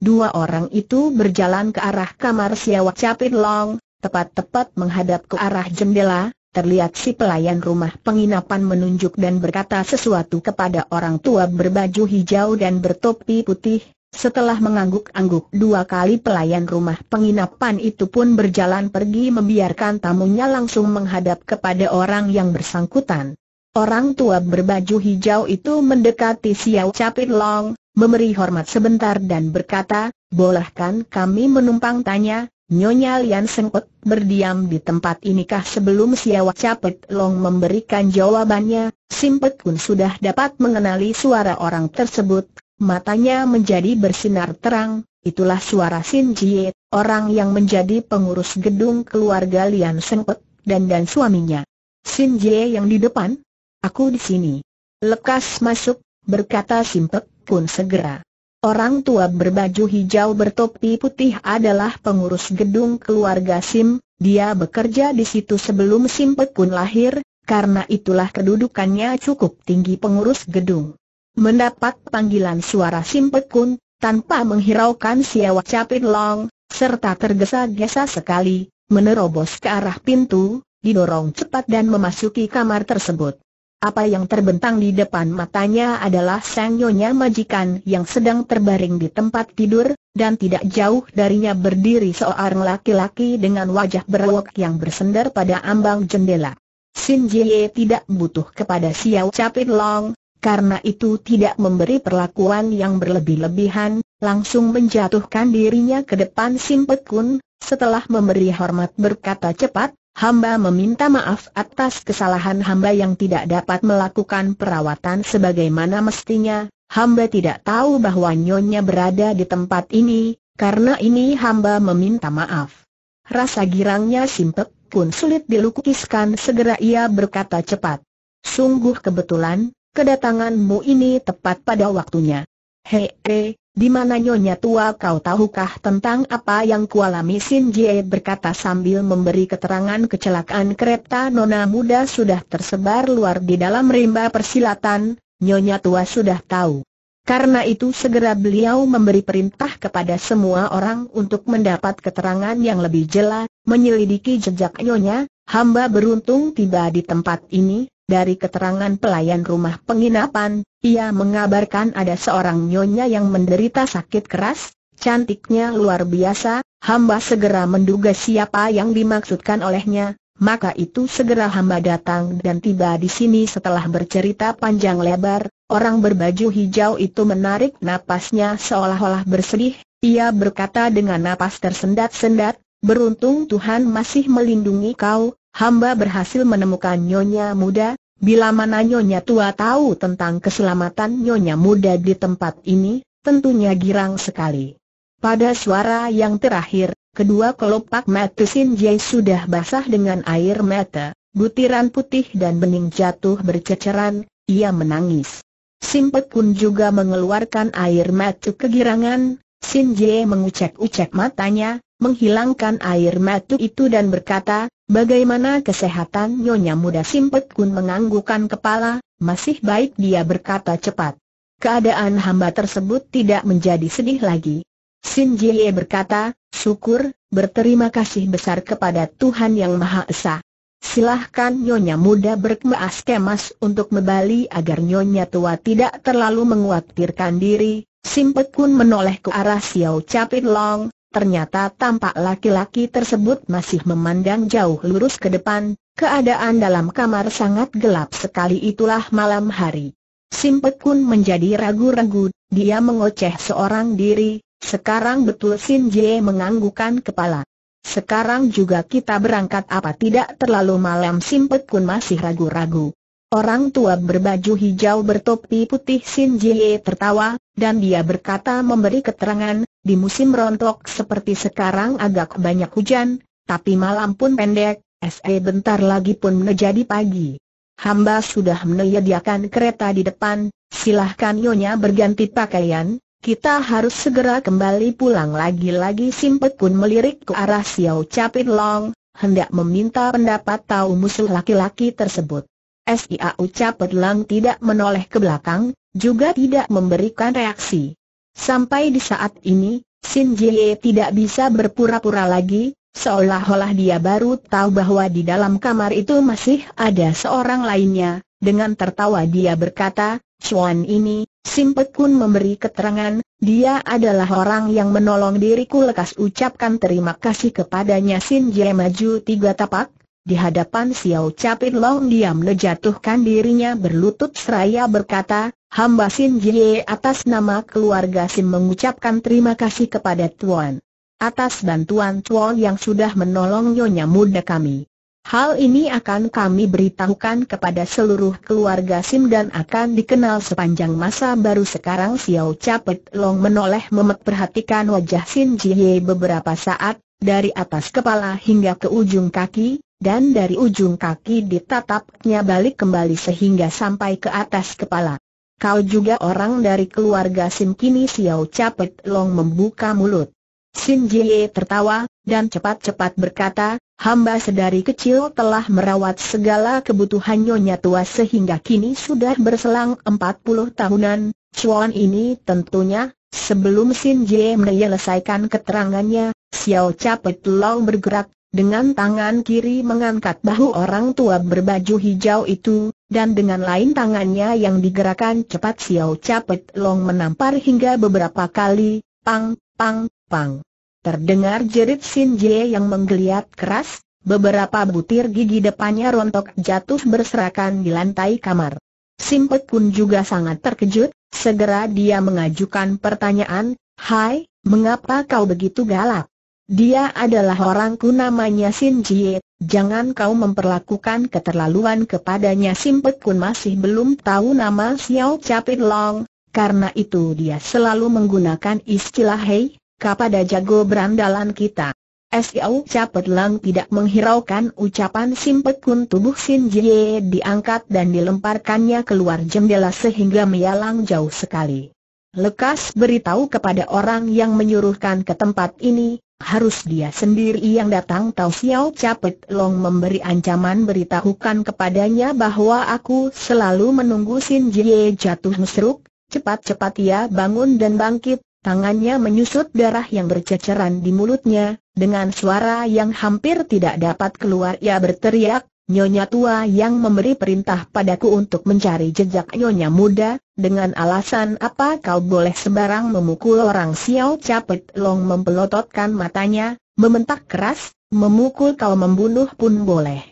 Dua orang itu berjalan ke arah kamar Siawak Capit Long, tepat-tepat menghadap ke arah jendela, terlihat si pelayan rumah penginapan menunjuk dan berkata sesuatu kepada orang tua berbaju hijau dan bertopi putih. Setelah mengangguk-angguk dua kali pelayan rumah penginapan itu pun berjalan pergi membiarkan tamunya langsung menghadap kepada orang yang bersangkutan. Orang tua berbaju hijau itu mendekati Xiao Capit Long, memberi hormat sebentar dan berkata, bolehkan kami menumpang tanya, Nyonya Lian Sengkut berdiam di tempat inikah sebelum Siawak Capet Long memberikan jawabannya, Simpet pun sudah dapat mengenali suara orang tersebut, matanya menjadi bersinar terang, itulah suara Sin Jie, orang yang menjadi pengurus gedung keluarga Lian Sengkut, dan dan suaminya. Sin Jie yang di depan? Aku di sini. Lekas masuk, berkata Simpet pun segera. Orang tua berbaju hijau bertopi putih adalah pengurus gedung keluarga Sim, dia bekerja di situ sebelum Sim Pekun lahir, karena itulah kedudukannya cukup tinggi pengurus gedung. Mendapat panggilan suara Sim Pekun, tanpa menghiraukan Siawak Capit Long, serta tergesa-gesa sekali, menerobos ke arah pintu, didorong cepat dan memasuki kamar tersebut. Apa yang terbentang di depan matanya adalah sang nyonya majikan yang sedang terbaring di tempat tidur, dan tidak jauh darinya berdiri seorang laki-laki dengan wajah berwok yang bersender pada ambang jendela. Sin Jie tidak butuh kepada Xiao Capit Long, karena itu tidak memberi perlakuan yang berlebih-lebihan, langsung menjatuhkan dirinya ke depan Sim Pekun, setelah memberi hormat berkata cepat, Hamba meminta maaf atas kesalahan hamba yang tidak dapat melakukan perawatan sebagaimana mestinya. Hamba tidak tahu bahwa Nyonya berada di tempat ini, karena ini hamba meminta maaf. Rasa girangnya Simpek pun sulit dilukiskan segera ia berkata cepat. Sungguh kebetulan, kedatanganmu ini tepat pada waktunya. Hei, hei. Di mana nyonya tua kau tahukah tentang apa yang kualami Sin Jie berkata sambil memberi keterangan kecelakaan kereta nona muda sudah tersebar luar di dalam rimba persilatan, nyonya tua sudah tahu. Karena itu segera beliau memberi perintah kepada semua orang untuk mendapat keterangan yang lebih jelas, menyelidiki jejak nyonya, hamba beruntung tiba di tempat ini, dari keterangan pelayan rumah penginapan, ia mengabarkan ada seorang nyonya yang menderita sakit keras, cantiknya luar biasa, hamba segera menduga siapa yang dimaksudkan olehnya, maka itu segera hamba datang dan tiba di sini setelah bercerita panjang lebar, orang berbaju hijau itu menarik napasnya seolah-olah bersedih, ia berkata dengan napas tersendat-sendat, beruntung Tuhan masih melindungi kau, hamba berhasil menemukan nyonya muda, bila mana nyonya tua tahu tentang keselamatan nyonya muda di tempat ini, tentunya girang sekali. Pada suara yang terakhir, kedua kelopak mata Sin Sinjai sudah basah dengan air mata, butiran putih dan bening jatuh berceceran, ia menangis. Simpet pun juga mengeluarkan air mata kegirangan, Sin Jai mengucek-ucek matanya, menghilangkan air mata itu dan berkata, Bagaimana kesehatan Nyonya Muda Simpet Kun menganggukan kepala, masih baik dia berkata cepat. Keadaan hamba tersebut tidak menjadi sedih lagi. Sin Jie berkata, syukur, berterima kasih besar kepada Tuhan Yang Maha Esa. Silahkan Nyonya Muda berkemas kemas untuk membali agar Nyonya Tua tidak terlalu menguatirkan diri. Simpet Kun menoleh ke arah Xiao Capit Long, ternyata tampak laki-laki tersebut masih memandang jauh lurus ke depan, keadaan dalam kamar sangat gelap sekali itulah malam hari. Simpet Kun menjadi ragu-ragu, dia mengoceh seorang diri, sekarang betul Sin Jie menganggukan kepala. Sekarang juga kita berangkat apa tidak terlalu malam Simpet Kun masih ragu-ragu. Orang tua berbaju hijau bertopi putih Sin Jie tertawa, dan dia berkata memberi keterangan, di musim rontok seperti sekarang agak banyak hujan, tapi malam pun pendek, SE bentar lagi pun menjadi pagi. Hamba sudah menyediakan kereta di depan, silahkan Yonya berganti pakaian, kita harus segera kembali pulang lagi-lagi Sin pun melirik ke arah Xiao Capit Long, hendak meminta pendapat tahu musuh laki-laki tersebut. SIA ucap Pedlang tidak menoleh ke belakang, juga tidak memberikan reaksi. Sampai di saat ini, Sin Jie tidak bisa berpura-pura lagi, seolah-olah dia baru tahu bahwa di dalam kamar itu masih ada seorang lainnya. Dengan tertawa dia berkata, Chuan ini, Simpet Kun memberi keterangan, dia adalah orang yang menolong diriku lekas ucapkan terima kasih kepadanya Sin Jie maju tiga tapak, di hadapan Xiao Capit Long dia menjatuhkan dirinya berlutut seraya berkata, hamba Sin Jie atas nama keluarga Sin mengucapkan terima kasih kepada Tuan. Atas bantuan Tuan yang sudah menolong nyonya muda kami. Hal ini akan kami beritahukan kepada seluruh keluarga Sim dan akan dikenal sepanjang masa baru sekarang Xiao Capit Long menoleh memperhatikan wajah Sin Jie beberapa saat, dari atas kepala hingga ke ujung kaki, dan dari ujung kaki ditatapnya balik kembali sehingga sampai ke atas kepala. Kau juga orang dari keluarga Sim Kini Xiao Capet Long membuka mulut. Sim Jie tertawa, dan cepat-cepat berkata, hamba sedari kecil telah merawat segala kebutuhan Nyonya Tua sehingga kini sudah berselang 40 tahunan, Cuan ini tentunya, sebelum Sim Jie menyelesaikan keterangannya, Xiao Capet Long bergerak dengan tangan kiri mengangkat bahu orang tua berbaju hijau itu, dan dengan lain tangannya yang digerakkan cepat Xiao Capet Long menampar hingga beberapa kali, pang, pang, pang. Terdengar jerit Sin Jie yang menggeliat keras, beberapa butir gigi depannya rontok jatuh berserakan di lantai kamar. Simpet pun juga sangat terkejut, segera dia mengajukan pertanyaan, Hai, mengapa kau begitu galak? Dia adalah orangku namanya Sin Jie, jangan kau memperlakukan keterlaluan kepadanya Simpet Kun masih belum tahu nama Xiao Capit Long, karena itu dia selalu menggunakan istilah Hei, kepada jago berandalan kita. Xiao Capit Long tidak menghiraukan ucapan Simpet Kun tubuh Sin Jie diangkat dan dilemparkannya keluar jendela sehingga mialang jauh sekali. Lekas beritahu kepada orang yang menyuruhkan ke tempat ini, harus dia sendiri yang datang Tau Xiao Capet Long memberi ancaman beritahukan kepadanya bahwa aku selalu menunggu Sin Jie jatuh mesruk, cepat-cepat ia bangun dan bangkit, tangannya menyusut darah yang berceceran di mulutnya, dengan suara yang hampir tidak dapat keluar ia berteriak, Nyonya tua yang memberi perintah padaku untuk mencari jejak Nyonya muda, dengan alasan apa kau boleh sembarang memukul orang Xiao capet Long mempelototkan matanya, membentak keras, memukul kau membunuh pun boleh.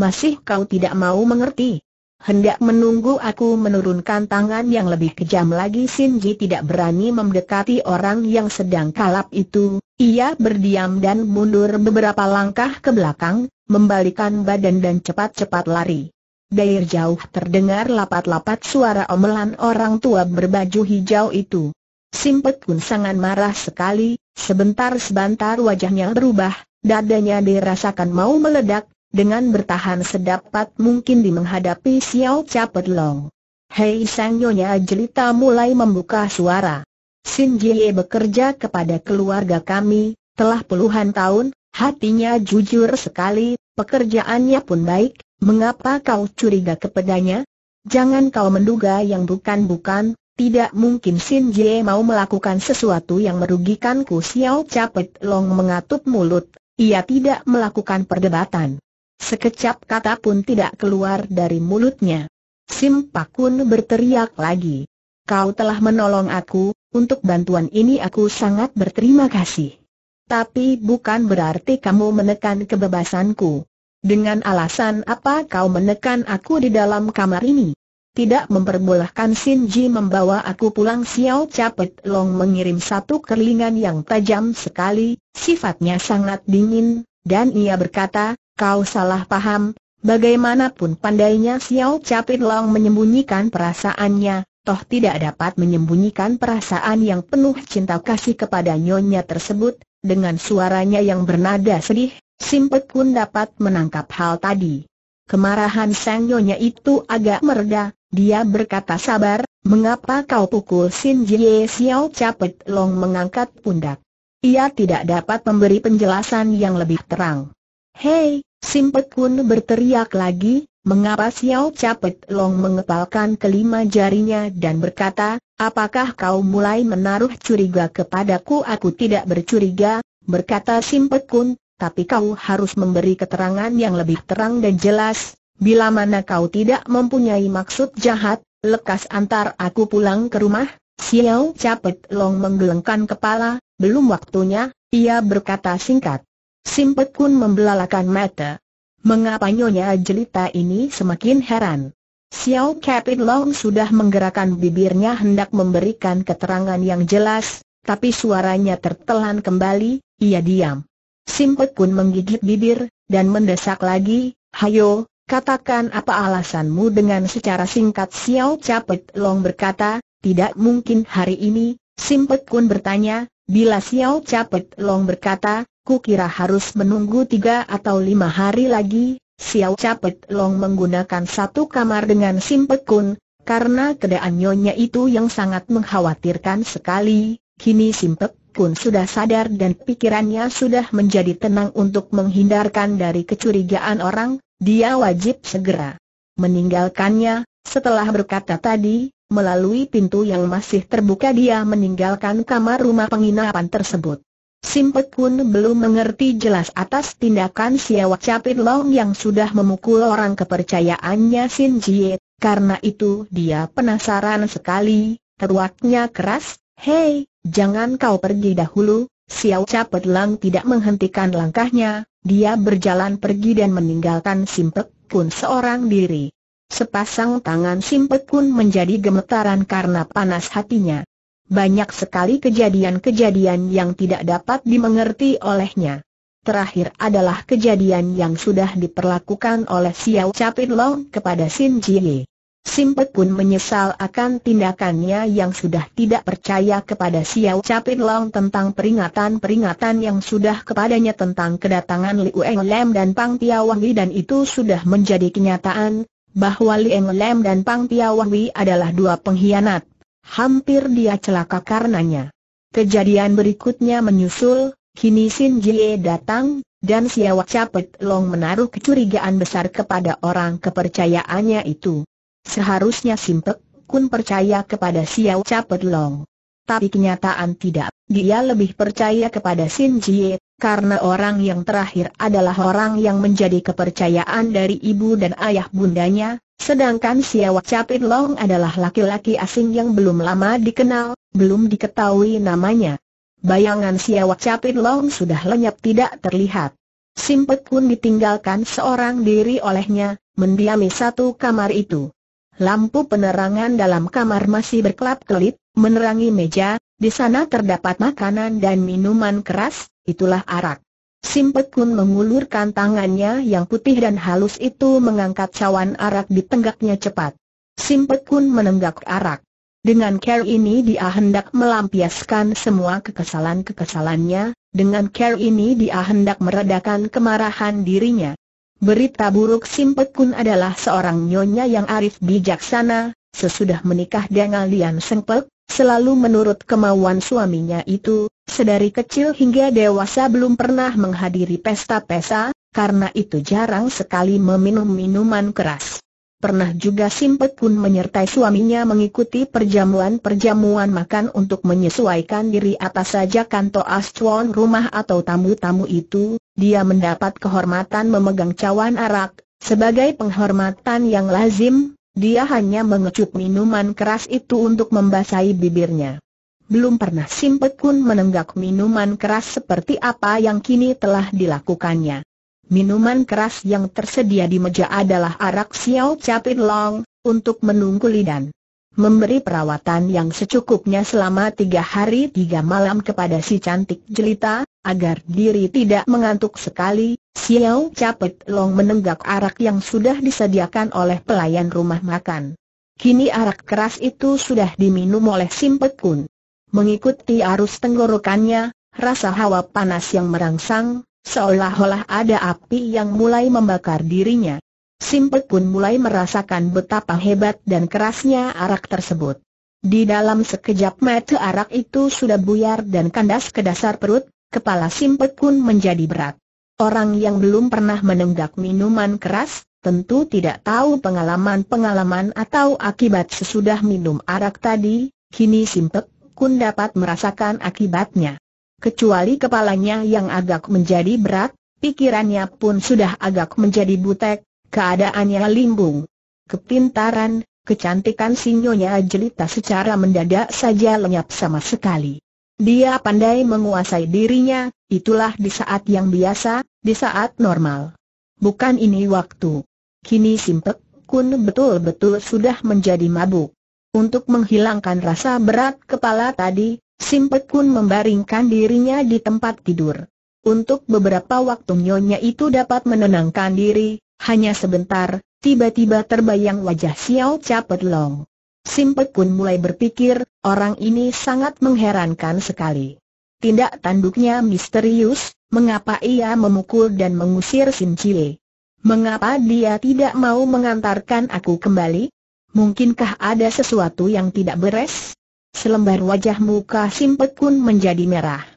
Masih kau tidak mau mengerti? hendak menunggu aku menurunkan tangan yang lebih kejam lagi Sinji tidak berani mendekati orang yang sedang kalap itu, ia berdiam dan mundur beberapa langkah ke belakang, membalikan badan dan cepat-cepat lari. Dari jauh terdengar lapat-lapat suara omelan orang tua berbaju hijau itu. Simpet pun sangat marah sekali, sebentar sebentar wajahnya berubah, dadanya dirasakan mau meledak, dengan bertahan sedapat mungkin di menghadapi Xiao Capet Long. Hei Sang Nyonya Jelita mulai membuka suara. Sin Jie bekerja kepada keluarga kami, telah puluhan tahun, hatinya jujur sekali, pekerjaannya pun baik, mengapa kau curiga kepadanya? Jangan kau menduga yang bukan-bukan, tidak mungkin Sin Jie mau melakukan sesuatu yang merugikanku Xiao Capet Long mengatup mulut, ia tidak melakukan perdebatan Sekecap kata pun tidak keluar dari mulutnya. Sim Pakun berteriak lagi. Kau telah menolong aku, untuk bantuan ini aku sangat berterima kasih. Tapi bukan berarti kamu menekan kebebasanku. Dengan alasan apa kau menekan aku di dalam kamar ini? Tidak memperbolehkan Shinji membawa aku pulang Xiao Capet Long mengirim satu kerlingan yang tajam sekali, sifatnya sangat dingin, dan ia berkata, Kau salah paham, bagaimanapun pandainya Xiao Capit Long menyembunyikan perasaannya, toh tidak dapat menyembunyikan perasaan yang penuh cinta kasih kepada nyonya tersebut, dengan suaranya yang bernada sedih, Simpek pun dapat menangkap hal tadi. Kemarahan sang nyonya itu agak mereda, dia berkata sabar, mengapa kau pukul Sin Jie Xiao Capit Long mengangkat pundak. Ia tidak dapat memberi penjelasan yang lebih terang. Hei, Simpet Kun berteriak lagi, mengapa Xiao Capet Long mengepalkan kelima jarinya dan berkata, apakah kau mulai menaruh curiga kepadaku? Aku tidak bercuriga, berkata Simpet Kun, tapi kau harus memberi keterangan yang lebih terang dan jelas. Bila mana kau tidak mempunyai maksud jahat, lekas antar aku pulang ke rumah. Xiao Capet Long menggelengkan kepala, belum waktunya, ia berkata singkat. Simpet Kun membelalakan mata. Mengapa Nyonya Jelita ini semakin heran? Xiao Capit Long sudah menggerakkan bibirnya hendak memberikan keterangan yang jelas, tapi suaranya tertelan kembali, ia diam. Simpet Kun menggigit bibir, dan mendesak lagi, Hayo, katakan apa alasanmu dengan secara singkat Xiao Capit Long berkata, tidak mungkin hari ini, Simpet Kun bertanya, bila Xiao Capit Long berkata, Ku kira harus menunggu tiga atau lima hari lagi. Xiao Capet Long menggunakan satu kamar dengan Simpek Kun, karena keadaan nyonya itu yang sangat mengkhawatirkan sekali. Kini Simpek Kun sudah sadar dan pikirannya sudah menjadi tenang untuk menghindarkan dari kecurigaan orang, dia wajib segera meninggalkannya. Setelah berkata tadi, melalui pintu yang masih terbuka dia meninggalkan kamar rumah penginapan tersebut. Simpek pun belum mengerti jelas atas tindakan Siawak Capit Long yang sudah memukul orang kepercayaannya Sin Jie, karena itu dia penasaran sekali, teruaknya keras, Hei, jangan kau pergi dahulu, Siawak Capit Long tidak menghentikan langkahnya, dia berjalan pergi dan meninggalkan Simpek pun seorang diri. Sepasang tangan Simpek pun menjadi gemetaran karena panas hatinya. Banyak sekali kejadian-kejadian yang tidak dapat dimengerti olehnya. Terakhir adalah kejadian yang sudah diperlakukan oleh Xiao Capit Long kepada Sin Jie. pun menyesal akan tindakannya yang sudah tidak percaya kepada Xiao Capit Long tentang peringatan-peringatan yang sudah kepadanya tentang kedatangan Liu Eng Lam dan Pang Tia Wangi dan itu sudah menjadi kenyataan, bahwa Liu Eng Lam dan Pang Tia Wangi adalah dua pengkhianat. Hampir dia celaka karenanya. Kejadian berikutnya menyusul, kini Sin Jie datang, dan Siawak Capet Long menaruh kecurigaan besar kepada orang kepercayaannya itu. Seharusnya Simpek Kun percaya kepada Siaw Capet Long. Tapi kenyataan tidak, dia lebih percaya kepada Sin Jie, karena orang yang terakhir adalah orang yang menjadi kepercayaan dari ibu dan ayah bundanya, Sedangkan Siawa Capit Long adalah laki-laki asing yang belum lama dikenal, belum diketahui namanya. Bayangan Siawa Capit Long sudah lenyap tidak terlihat. Simpet pun ditinggalkan seorang diri olehnya, mendiami satu kamar itu. Lampu penerangan dalam kamar masih berkelap-kelip, menerangi meja, di sana terdapat makanan dan minuman keras, itulah arak. Simpekun mengulurkan tangannya yang putih dan halus itu mengangkat cawan arak di tenggaknya cepat. Simpekun menenggak arak. Dengan care ini dia hendak melampiaskan semua kekesalan-kekesalannya, dengan care ini dia hendak meredakan kemarahan dirinya. Berita buruk Simpekun adalah seorang nyonya yang arif bijaksana, sesudah menikah dengan Lian Sengpek, Selalu menurut kemauan suaminya itu, sedari kecil hingga dewasa belum pernah menghadiri pesta-pesta, karena itu jarang sekali meminum minuman keras. Pernah juga Simpet pun menyertai suaminya mengikuti perjamuan-perjamuan makan untuk menyesuaikan diri atas saja toas cuan rumah atau tamu-tamu itu, dia mendapat kehormatan memegang cawan arak, sebagai penghormatan yang lazim, dia hanya mengecup minuman keras itu untuk membasahi bibirnya. Belum pernah Simpet Kun menenggak minuman keras seperti apa yang kini telah dilakukannya. Minuman keras yang tersedia di meja adalah arak Xiao Capit Long, untuk menunggu lidan. Memberi perawatan yang secukupnya selama tiga hari tiga malam kepada si cantik jelita, agar diri tidak mengantuk sekali, Xiao Capet Long menenggak arak yang sudah disediakan oleh pelayan rumah makan. Kini arak keras itu sudah diminum oleh Simpet Kun. Mengikuti arus tenggorokannya, rasa hawa panas yang merangsang, seolah-olah ada api yang mulai membakar dirinya. Simpet Kun mulai merasakan betapa hebat dan kerasnya arak tersebut. Di dalam sekejap mata arak itu sudah buyar dan kandas ke dasar perut, kepala Simpet Kun menjadi berat. Orang yang belum pernah menenggak minuman keras, tentu tidak tahu pengalaman-pengalaman atau akibat sesudah minum arak tadi, kini Simpek Kun dapat merasakan akibatnya. Kecuali kepalanya yang agak menjadi berat, pikirannya pun sudah agak menjadi butek, keadaannya limbung. Kepintaran, kecantikan sinyonya jelita secara mendadak saja lenyap sama sekali. Dia pandai menguasai dirinya, itulah di saat yang biasa, di saat normal. Bukan ini waktu. Kini Simpek Kun betul-betul sudah menjadi mabuk. Untuk menghilangkan rasa berat kepala tadi, Simpek Kun membaringkan dirinya di tempat tidur. Untuk beberapa waktu nyonya itu dapat menenangkan diri, hanya sebentar, tiba-tiba terbayang wajah Xiao Capet Long. Simpe Kun mulai berpikir, orang ini sangat mengherankan sekali. Tindak tanduknya misterius, mengapa ia memukul dan mengusir Sim Cie? Mengapa dia tidak mau mengantarkan aku kembali? Mungkinkah ada sesuatu yang tidak beres? Selembar wajah muka Simpe Kun menjadi merah.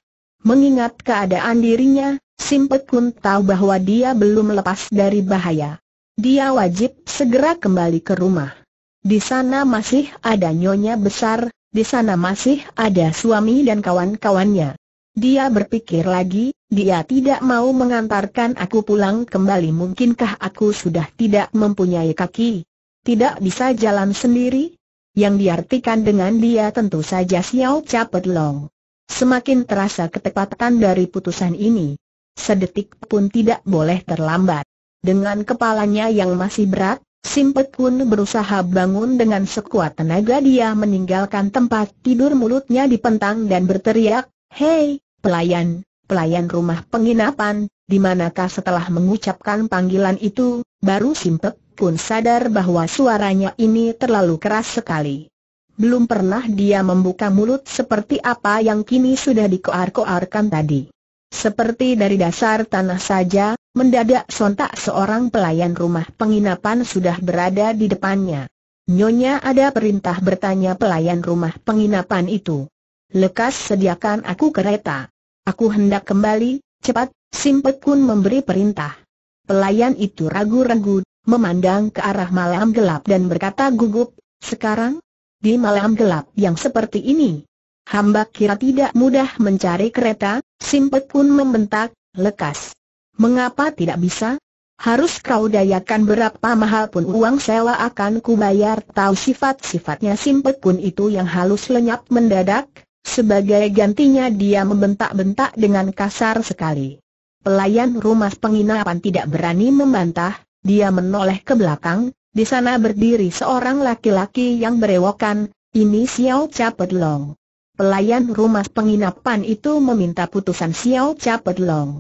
Mengingat keadaan dirinya, Simpe Kun tahu bahwa dia belum lepas dari bahaya. Dia wajib segera kembali ke rumah. Di sana masih ada nyonya besar, di sana masih ada suami dan kawan-kawannya. Dia berpikir lagi, dia tidak mau mengantarkan aku pulang kembali mungkinkah aku sudah tidak mempunyai kaki? Tidak bisa jalan sendiri? Yang diartikan dengan dia tentu saja Xiao Capet Long. Semakin terasa ketepatan dari putusan ini. Sedetik pun tidak boleh terlambat. Dengan kepalanya yang masih berat, Simpet pun berusaha bangun dengan sekuat tenaga dia meninggalkan tempat tidur mulutnya dipentang dan berteriak, Hei, pelayan, pelayan rumah penginapan, di manakah setelah mengucapkan panggilan itu, baru Simpet pun sadar bahwa suaranya ini terlalu keras sekali. Belum pernah dia membuka mulut seperti apa yang kini sudah dikoar-koarkan tadi. Seperti dari dasar tanah saja, Mendadak sontak seorang pelayan rumah penginapan sudah berada di depannya. Nyonya ada perintah bertanya pelayan rumah penginapan itu. Lekas sediakan aku kereta. Aku hendak kembali, cepat, Simpet pun memberi perintah. Pelayan itu ragu-ragu, memandang ke arah malam gelap dan berkata gugup, sekarang? Di malam gelap yang seperti ini, hamba kira tidak mudah mencari kereta, Simpet pun membentak, lekas. Mengapa tidak bisa? Harus kau dayakan berapa mahal pun uang sewa akan kubayar tahu sifat-sifatnya simpet pun itu yang halus lenyap mendadak, sebagai gantinya dia membentak-bentak dengan kasar sekali. Pelayan rumah penginapan tidak berani membantah, dia menoleh ke belakang, di sana berdiri seorang laki-laki yang berewokan, ini Xiao Capet Long. Pelayan rumah penginapan itu meminta putusan Xiao Capet Long.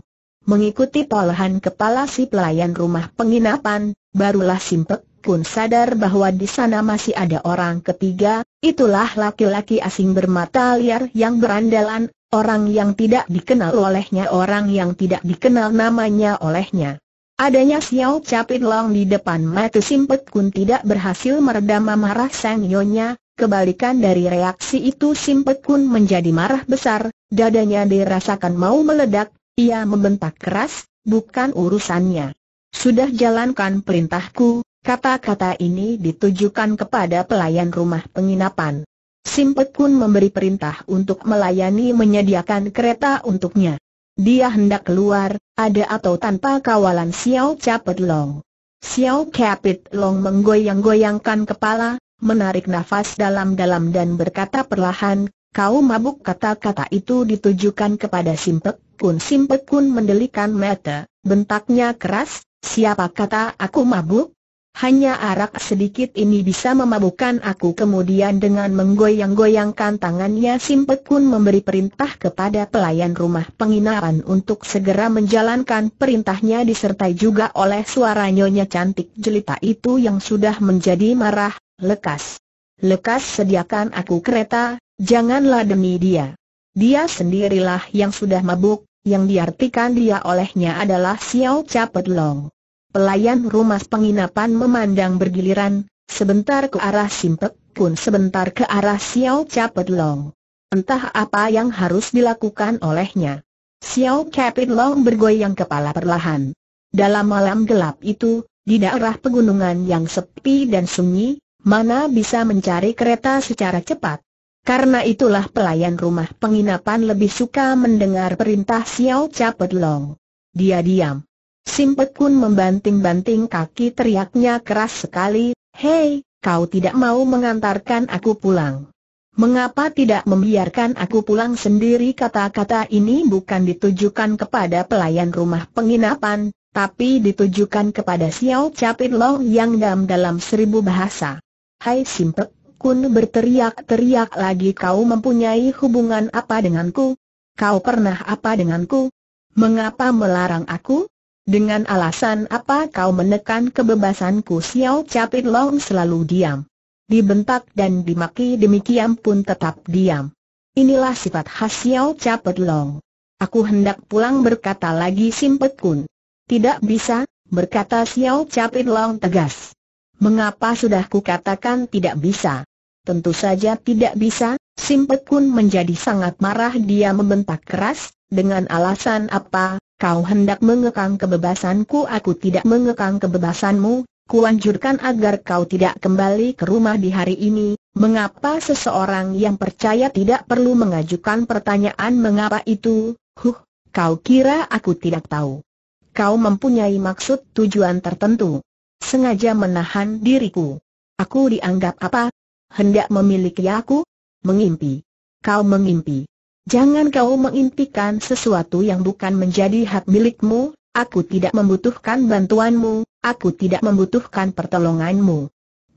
Mengikuti polahan kepala si pelayan rumah penginapan, barulah Simpek Kun sadar bahwa di sana masih ada orang ketiga, itulah laki-laki asing bermata liar yang berandalan, orang yang tidak dikenal olehnya orang yang tidak dikenal namanya olehnya. Adanya Xiao Capit Long di depan mata Simpet Kun tidak berhasil meredam amarah sang Yonya, kebalikan dari reaksi itu Simpet Kun menjadi marah besar, dadanya dirasakan mau meledak, ia membentak keras, bukan urusannya. Sudah jalankan perintahku, kata-kata ini ditujukan kepada pelayan rumah penginapan. Simpet pun memberi perintah untuk melayani menyediakan kereta untuknya. Dia hendak keluar, ada atau tanpa kawalan Xiao Capet Long. Xiao Capit Long menggoyang-goyangkan kepala, menarik nafas dalam-dalam dan berkata perlahan, kau mabuk kata-kata itu ditujukan kepada Simpek Kun Simpek Kun mendelikan mata, bentaknya keras, siapa kata aku mabuk? Hanya arak sedikit ini bisa memabukkan aku kemudian dengan menggoyang-goyangkan tangannya Simpek Kun memberi perintah kepada pelayan rumah penginapan untuk segera menjalankan perintahnya disertai juga oleh suara nyonya cantik jelita itu yang sudah menjadi marah, lekas. Lekas sediakan aku kereta, janganlah demi dia. Dia sendirilah yang sudah mabuk, yang diartikan dia olehnya adalah Xiao Capet Long. Pelayan rumah penginapan memandang bergiliran, sebentar ke arah Simpek pun sebentar ke arah Xiao Capet Long. Entah apa yang harus dilakukan olehnya. Xiao Capit Long bergoyang kepala perlahan. Dalam malam gelap itu, di daerah pegunungan yang sepi dan sunyi, mana bisa mencari kereta secara cepat? Karena itulah pelayan rumah penginapan lebih suka mendengar perintah Xiao Capet Long. Dia diam. Simpek Kun membanting-banting kaki teriaknya keras sekali, Hei, kau tidak mau mengantarkan aku pulang. Mengapa tidak membiarkan aku pulang sendiri kata-kata ini bukan ditujukan kepada pelayan rumah penginapan, tapi ditujukan kepada Xiao Capit Long yang dam dalam seribu bahasa. Hai Simpek, pun berteriak-teriak lagi kau mempunyai hubungan apa denganku? Kau pernah apa denganku? Mengapa melarang aku? Dengan alasan apa kau menekan kebebasanku Xiao Capit Long selalu diam. Dibentak dan dimaki demikian pun tetap diam. Inilah sifat khas Xiao Capit Long. Aku hendak pulang berkata lagi Simpet Kun. Tidak bisa, berkata Xiao Capit Long tegas. Mengapa sudah kukatakan tidak bisa? Tentu saja tidak bisa, Simpek pun menjadi sangat marah dia membentak keras, dengan alasan apa, kau hendak mengekang kebebasanku aku tidak mengekang kebebasanmu, kuanjurkan agar kau tidak kembali ke rumah di hari ini, mengapa seseorang yang percaya tidak perlu mengajukan pertanyaan mengapa itu, huh, kau kira aku tidak tahu. Kau mempunyai maksud tujuan tertentu. Sengaja menahan diriku. Aku dianggap apa, hendak memiliki aku? Mengimpi. Kau mengimpi. Jangan kau mengimpikan sesuatu yang bukan menjadi hak milikmu, aku tidak membutuhkan bantuanmu, aku tidak membutuhkan pertolonganmu.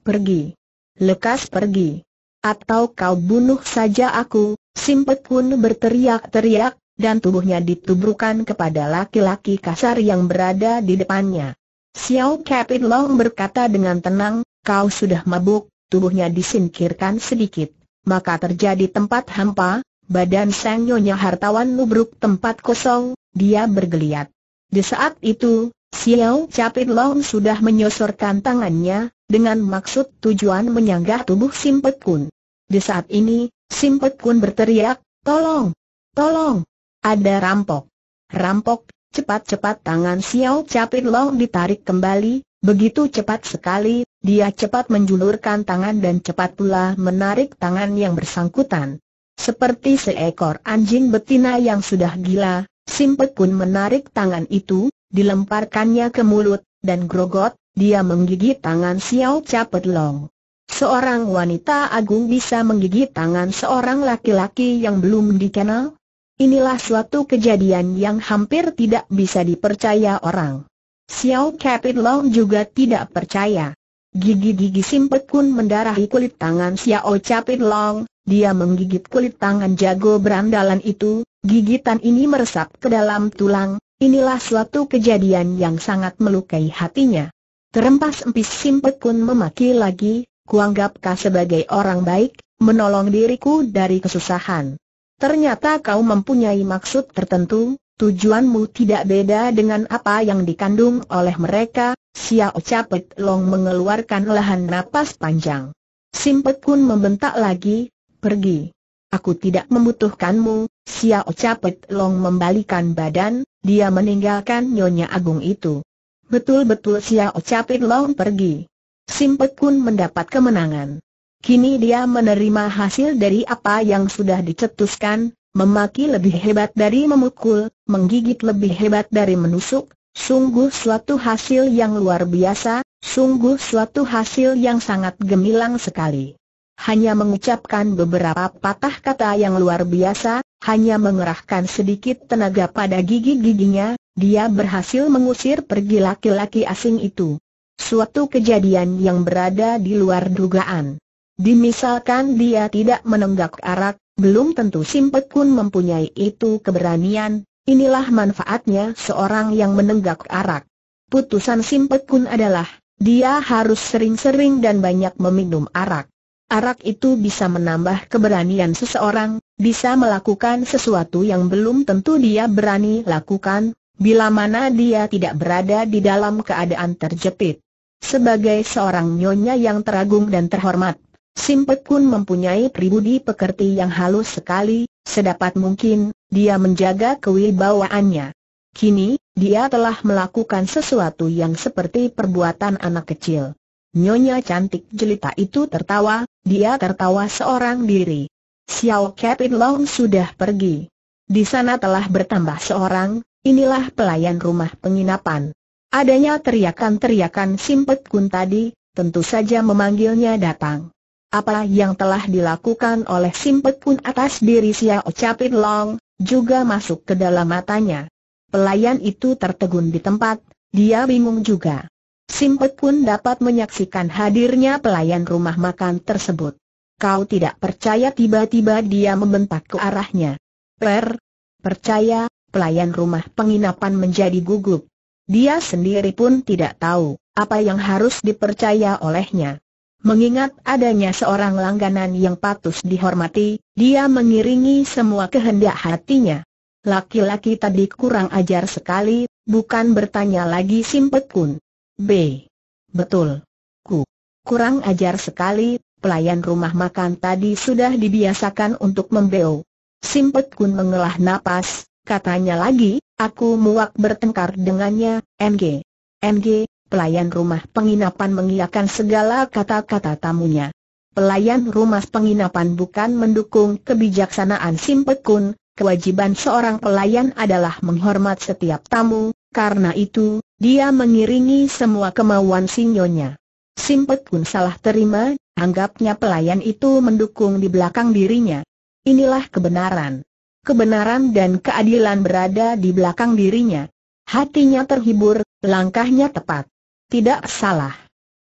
Pergi. Lekas pergi. Atau kau bunuh saja aku, Simpet pun berteriak-teriak, dan tubuhnya ditubrukan kepada laki-laki kasar yang berada di depannya. Xiao Kapit Long berkata dengan tenang, kau sudah mabuk, tubuhnya disingkirkan sedikit, maka terjadi tempat hampa, badan sang nyonya hartawan nubruk tempat kosong, dia bergeliat. Di saat itu, Xiao Capit Long sudah menyosorkan tangannya, dengan maksud tujuan menyanggah tubuh Simpet Kun. Di saat ini, Simpet Kun berteriak, tolong, tolong, ada rampok. Rampok, cepat-cepat tangan Xiao Capit Long ditarik kembali, begitu cepat sekali, dia cepat menjulurkan tangan dan cepat pula menarik tangan yang bersangkutan. Seperti seekor anjing betina yang sudah gila, Simpek pun menarik tangan itu, dilemparkannya ke mulut, dan grogot, dia menggigit tangan Xiao Capet Long. Seorang wanita agung bisa menggigit tangan seorang laki-laki yang belum dikenal? Inilah suatu kejadian yang hampir tidak bisa dipercaya orang. Xiao Capit Long juga tidak percaya. Gigi-gigi simpek kun mendarahi kulit tangan Xiao Capit Long, dia menggigit kulit tangan jago berandalan itu, gigitan ini meresap ke dalam tulang, inilah suatu kejadian yang sangat melukai hatinya. Terempas empis simpek kun memaki lagi, kuanggapkah sebagai orang baik, menolong diriku dari kesusahan. Ternyata kau mempunyai maksud tertentu, tujuanmu tidak beda dengan apa yang dikandung oleh mereka, Xiao Capet Long mengeluarkan lahan napas panjang. Simpet Kun membentak lagi, pergi. Aku tidak membutuhkanmu, Xiao Capet Long membalikan badan, dia meninggalkan Nyonya Agung itu. Betul-betul Xiao Capet Long pergi. Simpet Kun mendapat kemenangan. Kini dia menerima hasil dari apa yang sudah dicetuskan, memaki lebih hebat dari memukul, menggigit lebih hebat dari menusuk, Sungguh suatu hasil yang luar biasa, sungguh suatu hasil yang sangat gemilang sekali. Hanya mengucapkan beberapa patah kata yang luar biasa, hanya mengerahkan sedikit tenaga pada gigi-giginya, dia berhasil mengusir pergi laki-laki asing itu. Suatu kejadian yang berada di luar dugaan. Dimisalkan dia tidak menenggak arak, belum tentu Simpet Kun mempunyai itu keberanian, Inilah manfaatnya seorang yang menenggak arak. Putusan Simpek Kun adalah, dia harus sering-sering dan banyak meminum arak. Arak itu bisa menambah keberanian seseorang, bisa melakukan sesuatu yang belum tentu dia berani lakukan, bila mana dia tidak berada di dalam keadaan terjepit. Sebagai seorang nyonya yang teragung dan terhormat, Simpet Kun mempunyai pribudi pekerti yang halus sekali, sedapat mungkin, dia menjaga kewibawaannya. Kini, dia telah melakukan sesuatu yang seperti perbuatan anak kecil. Nyonya cantik jelita itu tertawa, dia tertawa seorang diri. Xiao Kevin Long sudah pergi. Di sana telah bertambah seorang, inilah pelayan rumah penginapan. Adanya teriakan-teriakan simpet Kun tadi, tentu saja memanggilnya datang. Apa yang telah dilakukan oleh simpet Kun atas diri Xiao Kevin Long, juga masuk ke dalam matanya. Pelayan itu tertegun di tempat, dia bingung juga. Simpet pun dapat menyaksikan hadirnya pelayan rumah makan tersebut. Kau tidak percaya tiba-tiba dia membentak ke arahnya. Per, percaya, pelayan rumah penginapan menjadi gugup. Dia sendiri pun tidak tahu apa yang harus dipercaya olehnya. Mengingat adanya seorang langganan yang patut dihormati, dia mengiringi semua kehendak hatinya. Laki-laki tadi kurang ajar sekali, bukan bertanya lagi Simpet Kun. B. Betul. Ku. Kurang ajar sekali, pelayan rumah makan tadi sudah dibiasakan untuk membeo. Simpet Kun mengelah napas, katanya lagi, aku muak bertengkar dengannya, MG. MG, Pelayan rumah penginapan mengiyakan segala kata-kata tamunya. Pelayan rumah penginapan bukan mendukung kebijaksanaan Simpekun, kewajiban seorang pelayan adalah menghormat setiap tamu, karena itu, dia mengiringi semua kemauan sinyonya. Simpekun salah terima, anggapnya pelayan itu mendukung di belakang dirinya. Inilah kebenaran. Kebenaran dan keadilan berada di belakang dirinya. Hatinya terhibur, langkahnya tepat. Tidak salah.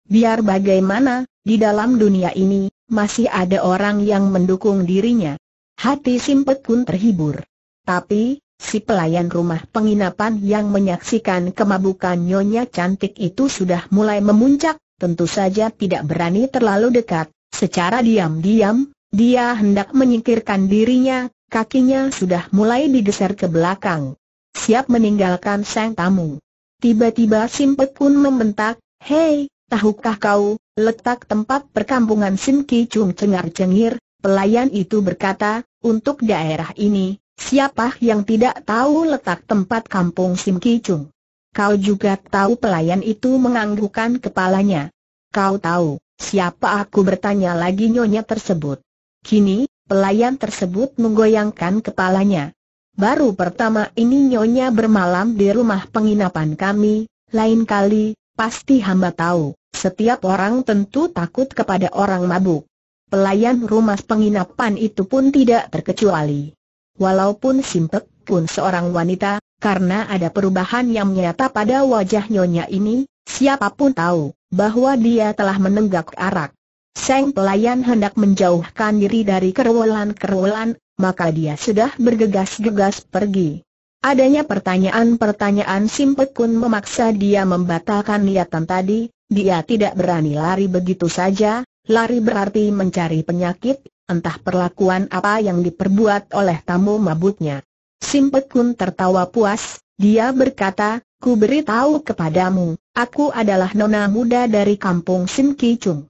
Biar bagaimana, di dalam dunia ini, masih ada orang yang mendukung dirinya. Hati Simpet pun terhibur. Tapi, si pelayan rumah penginapan yang menyaksikan kemabukan Nyonya Cantik itu sudah mulai memuncak, tentu saja tidak berani terlalu dekat. Secara diam-diam, dia hendak menyingkirkan dirinya, kakinya sudah mulai digeser ke belakang. Siap meninggalkan sang tamu. Tiba-tiba Simpet pun membentak, Hei, tahukah kau, letak tempat perkampungan Sim Ki Chung cengar-cengir, pelayan itu berkata, untuk daerah ini, siapa yang tidak tahu letak tempat kampung Sim Ki Chung? Kau juga tahu pelayan itu menganggukkan kepalanya. Kau tahu, siapa aku bertanya lagi nyonya tersebut. Kini, pelayan tersebut menggoyangkan kepalanya. Baru pertama ini Nyonya bermalam di rumah penginapan kami, lain kali, pasti hamba tahu, setiap orang tentu takut kepada orang mabuk. Pelayan rumah penginapan itu pun tidak terkecuali. Walaupun Simpek pun seorang wanita, karena ada perubahan yang nyata pada wajah Nyonya ini, siapapun tahu, bahwa dia telah menenggak arak. Seng pelayan hendak menjauhkan diri dari kerwolan-kerwolan maka dia sudah bergegas-gegas pergi. Adanya pertanyaan-pertanyaan Simpek Simpekun memaksa dia membatalkan niatan tadi, dia tidak berani lari begitu saja, lari berarti mencari penyakit, entah perlakuan apa yang diperbuat oleh tamu mabuknya. Simpekun tertawa puas, dia berkata, ku beritahu kepadamu, aku adalah nona muda dari kampung Sim Kichung.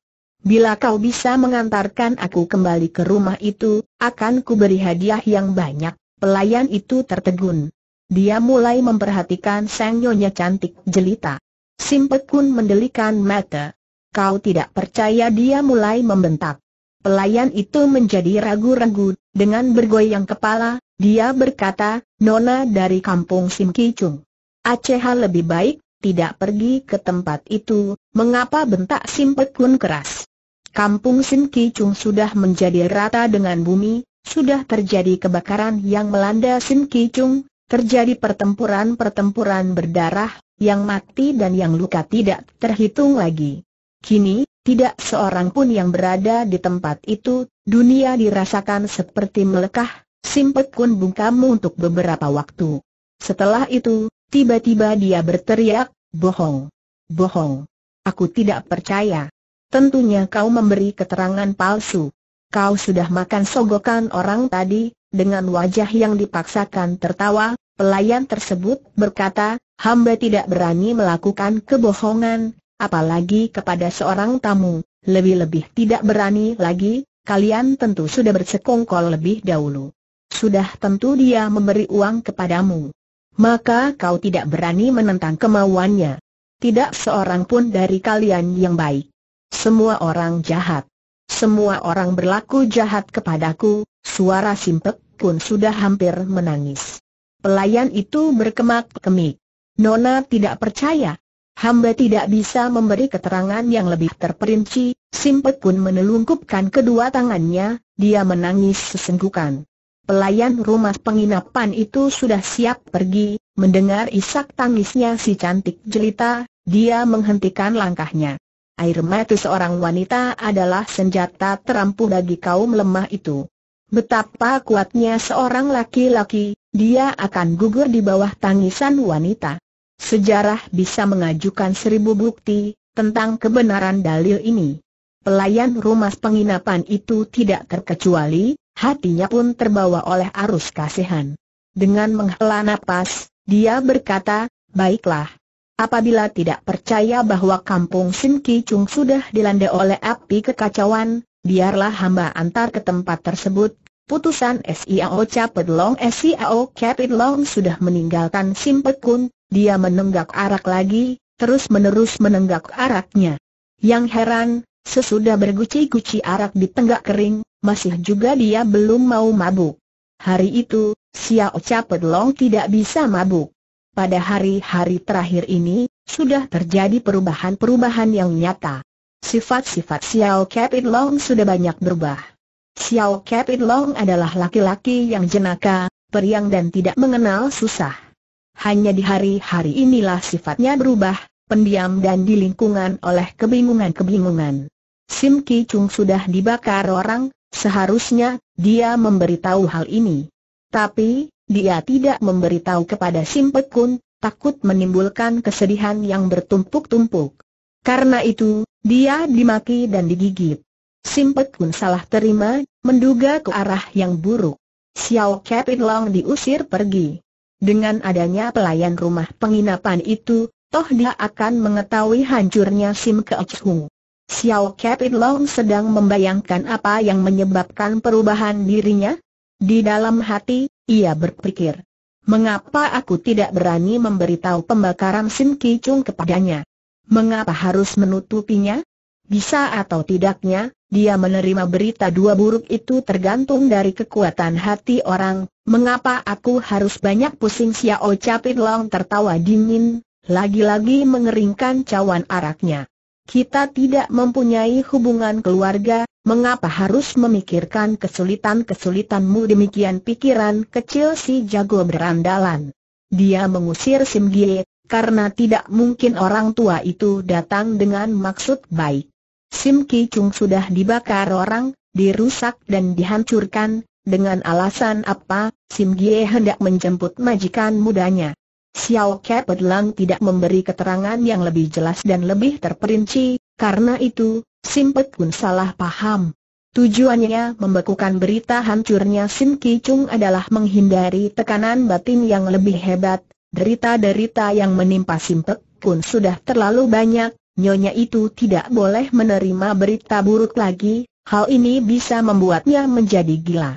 Bila kau bisa mengantarkan aku kembali ke rumah itu, akan kuberi hadiah yang banyak. Pelayan itu tertegun. Dia mulai memperhatikan sang nyonya cantik jelita. Simpek pun mendelikan mata. Kau tidak percaya dia mulai membentak. Pelayan itu menjadi ragu-ragu, dengan bergoyang kepala, dia berkata, Nona dari kampung Sim Kicung. Aceh lebih baik, tidak pergi ke tempat itu, mengapa bentak Simpek Kun keras? Kampung Sim Ki Chung sudah menjadi rata dengan bumi, sudah terjadi kebakaran yang melanda Sim Ki Chung, terjadi pertempuran-pertempuran berdarah, yang mati dan yang luka tidak terhitung lagi. Kini, tidak seorang pun yang berada di tempat itu, dunia dirasakan seperti melekah, Simpek Kun bungkamu untuk beberapa waktu. Setelah itu, tiba-tiba dia berteriak, bohong, bohong. Aku tidak percaya. Tentunya kau memberi keterangan palsu. Kau sudah makan sogokan orang tadi, dengan wajah yang dipaksakan tertawa, pelayan tersebut berkata, hamba tidak berani melakukan kebohongan, apalagi kepada seorang tamu, lebih-lebih tidak berani lagi, kalian tentu sudah bersekongkol lebih dahulu. Sudah tentu dia memberi uang kepadamu. Maka kau tidak berani menentang kemauannya. Tidak seorang pun dari kalian yang baik. Semua orang jahat. Semua orang berlaku jahat kepadaku, suara simpek pun sudah hampir menangis. Pelayan itu berkemak-kemik. Nona tidak percaya. Hamba tidak bisa memberi keterangan yang lebih terperinci, Simpek pun menelungkupkan kedua tangannya, dia menangis sesenggukan. Pelayan rumah penginapan itu sudah siap pergi, mendengar isak tangisnya si cantik jelita, dia menghentikan langkahnya. Air mata seorang wanita adalah senjata terampuh bagi kaum lemah itu. Betapa kuatnya seorang laki-laki, dia akan gugur di bawah tangisan wanita. Sejarah bisa mengajukan seribu bukti tentang kebenaran dalil ini. Pelayan rumah penginapan itu tidak terkecuali, hatinya pun terbawa oleh arus kasihan. Dengan menghela napas, dia berkata, baiklah, Apabila tidak percaya bahwa kampung Sin Ki Chung sudah dilanda oleh api kekacauan, biarlah hamba antar ke tempat tersebut. Putusan SIAO Capit Long SIAO Capit Long sudah meninggalkan Sim Pek dia menenggak arak lagi, terus-menerus menenggak araknya. Yang heran, sesudah berguci-guci arak di tenggak kering, masih juga dia belum mau mabuk. Hari itu, SIAO Capit Long tidak bisa mabuk pada hari-hari terakhir ini, sudah terjadi perubahan-perubahan yang nyata. Sifat-sifat Xiao Capit Long sudah banyak berubah. Xiao Capit Long adalah laki-laki yang jenaka, periang dan tidak mengenal susah. Hanya di hari-hari inilah sifatnya berubah, pendiam dan dilingkungan oleh kebingungan-kebingungan. Sim Ki Chung sudah dibakar orang, seharusnya dia memberitahu hal ini. Tapi, dia tidak memberitahu kepada Simpek Kun, takut menimbulkan kesedihan yang bertumpuk-tumpuk. Karena itu, dia dimaki dan digigit. Simpek Kun salah terima, menduga ke arah yang buruk. Xiao Kepin Long diusir pergi. Dengan adanya pelayan rumah penginapan itu, toh dia akan mengetahui hancurnya Sim Ke Xiao Kepin Long sedang membayangkan apa yang menyebabkan perubahan dirinya. Di dalam hati, ia berpikir, mengapa aku tidak berani memberitahu pembakaran Sim Ki kepadanya? Mengapa harus menutupinya? Bisa atau tidaknya, dia menerima berita dua buruk itu tergantung dari kekuatan hati orang. Mengapa aku harus banyak pusing Xiao Capit Long tertawa dingin, lagi-lagi mengeringkan cawan araknya. Kita tidak mempunyai hubungan keluarga, Mengapa harus memikirkan kesulitan-kesulitanmu demikian pikiran kecil si jago berandalan? Dia mengusir Sim Gie, karena tidak mungkin orang tua itu datang dengan maksud baik. Sim Ki Chung sudah dibakar orang, dirusak dan dihancurkan, dengan alasan apa, Sim Gie hendak menjemput majikan mudanya. Xiao Ke Pedlang tidak memberi keterangan yang lebih jelas dan lebih terperinci, karena itu, Simpet pun salah paham. Tujuannya membekukan berita hancurnya Sim Ki Chung adalah menghindari tekanan batin yang lebih hebat, derita-derita yang menimpa Simpet pun sudah terlalu banyak, nyonya itu tidak boleh menerima berita buruk lagi, hal ini bisa membuatnya menjadi gila.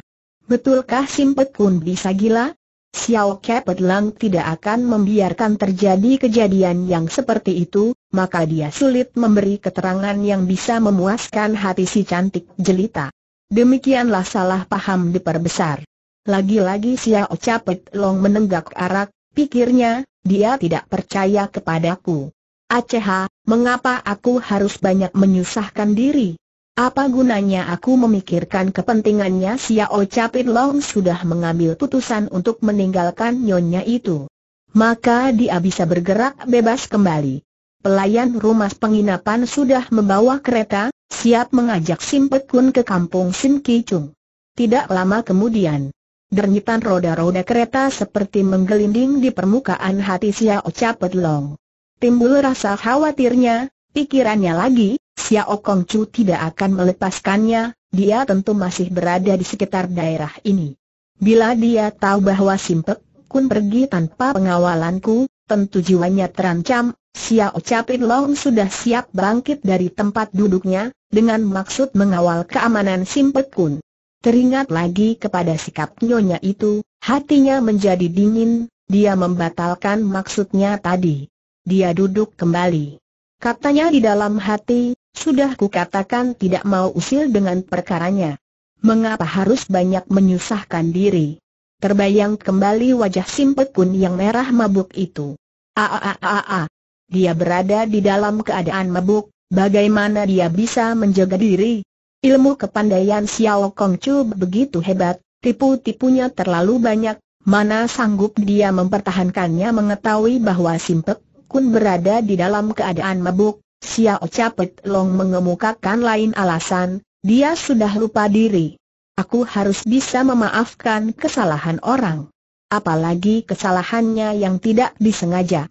Betulkah Simpet pun bisa gila? Xiao Kepet Lang tidak akan membiarkan terjadi kejadian yang seperti itu, maka dia sulit memberi keterangan yang bisa memuaskan hati si cantik jelita. Demikianlah salah paham diperbesar. Lagi-lagi si si Capit Long menenggak arak, pikirnya, dia tidak percaya kepadaku. Aceh, mengapa aku harus banyak menyusahkan diri? Apa gunanya aku memikirkan kepentingannya si si Capit Long sudah mengambil putusan untuk meninggalkan nyonya itu. Maka dia bisa bergerak bebas kembali pelayan rumah penginapan sudah membawa kereta, siap mengajak Sim Kun ke kampung Sim Ki Chung. Tidak lama kemudian, Dernyitan roda-roda kereta seperti menggelinding di permukaan hati Xiao Capet Long. Timbul rasa khawatirnya, pikirannya lagi, Xiao Kong Chu tidak akan melepaskannya, dia tentu masih berada di sekitar daerah ini. Bila dia tahu bahwa Simpek Kun pergi tanpa pengawalanku, tentu jiwanya terancam, Xiao Capit Long sudah siap bangkit dari tempat duduknya, dengan maksud mengawal keamanan Simpet Kun. Teringat lagi kepada sikap nyonya itu, hatinya menjadi dingin, dia membatalkan maksudnya tadi. Dia duduk kembali. Katanya di dalam hati, sudah kukatakan tidak mau usil dengan perkaranya. Mengapa harus banyak menyusahkan diri? Terbayang kembali wajah Simpet Kun yang merah mabuk itu. -a dia berada di dalam keadaan mabuk, bagaimana dia bisa menjaga diri? Ilmu kepandaian Xiao Kong Chu begitu hebat, tipu-tipunya terlalu banyak, mana sanggup dia mempertahankannya mengetahui bahwa Simpek Kun berada di dalam keadaan mabuk, Xiao Capet Long mengemukakan lain alasan, dia sudah lupa diri. Aku harus bisa memaafkan kesalahan orang. Apalagi kesalahannya yang tidak disengaja.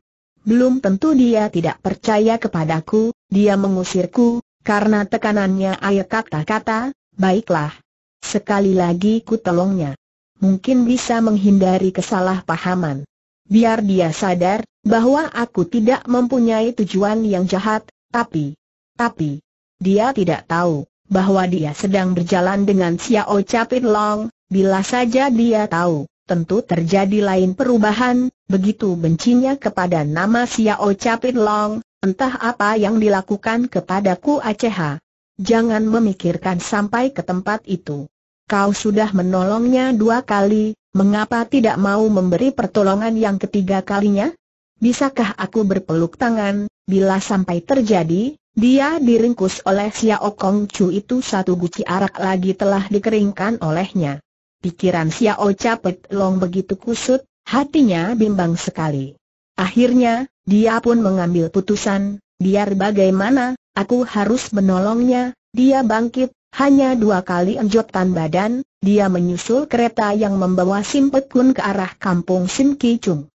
Belum tentu dia tidak percaya kepadaku, dia mengusirku, karena tekanannya ayat kata-kata, baiklah. Sekali lagi ku tolongnya. Mungkin bisa menghindari kesalahpahaman. Biar dia sadar, bahwa aku tidak mempunyai tujuan yang jahat, tapi... Tapi... Dia tidak tahu, bahwa dia sedang berjalan dengan Xiao Capit Long, bila saja dia tahu tentu terjadi lain perubahan, begitu bencinya kepada nama Xiao Capit Long, entah apa yang dilakukan kepadaku Aceh. Jangan memikirkan sampai ke tempat itu. Kau sudah menolongnya dua kali, mengapa tidak mau memberi pertolongan yang ketiga kalinya? Bisakah aku berpeluk tangan, bila sampai terjadi, dia diringkus oleh Xiao Kong Chu itu satu guci arak lagi telah dikeringkan olehnya. Pikiran Xiao Capet Long begitu kusut, hatinya bimbang sekali. Akhirnya, dia pun mengambil putusan, biar bagaimana, aku harus menolongnya, dia bangkit, hanya dua kali enjotan badan, dia menyusul kereta yang membawa Simpet Kun ke arah kampung Sim Ki Chung.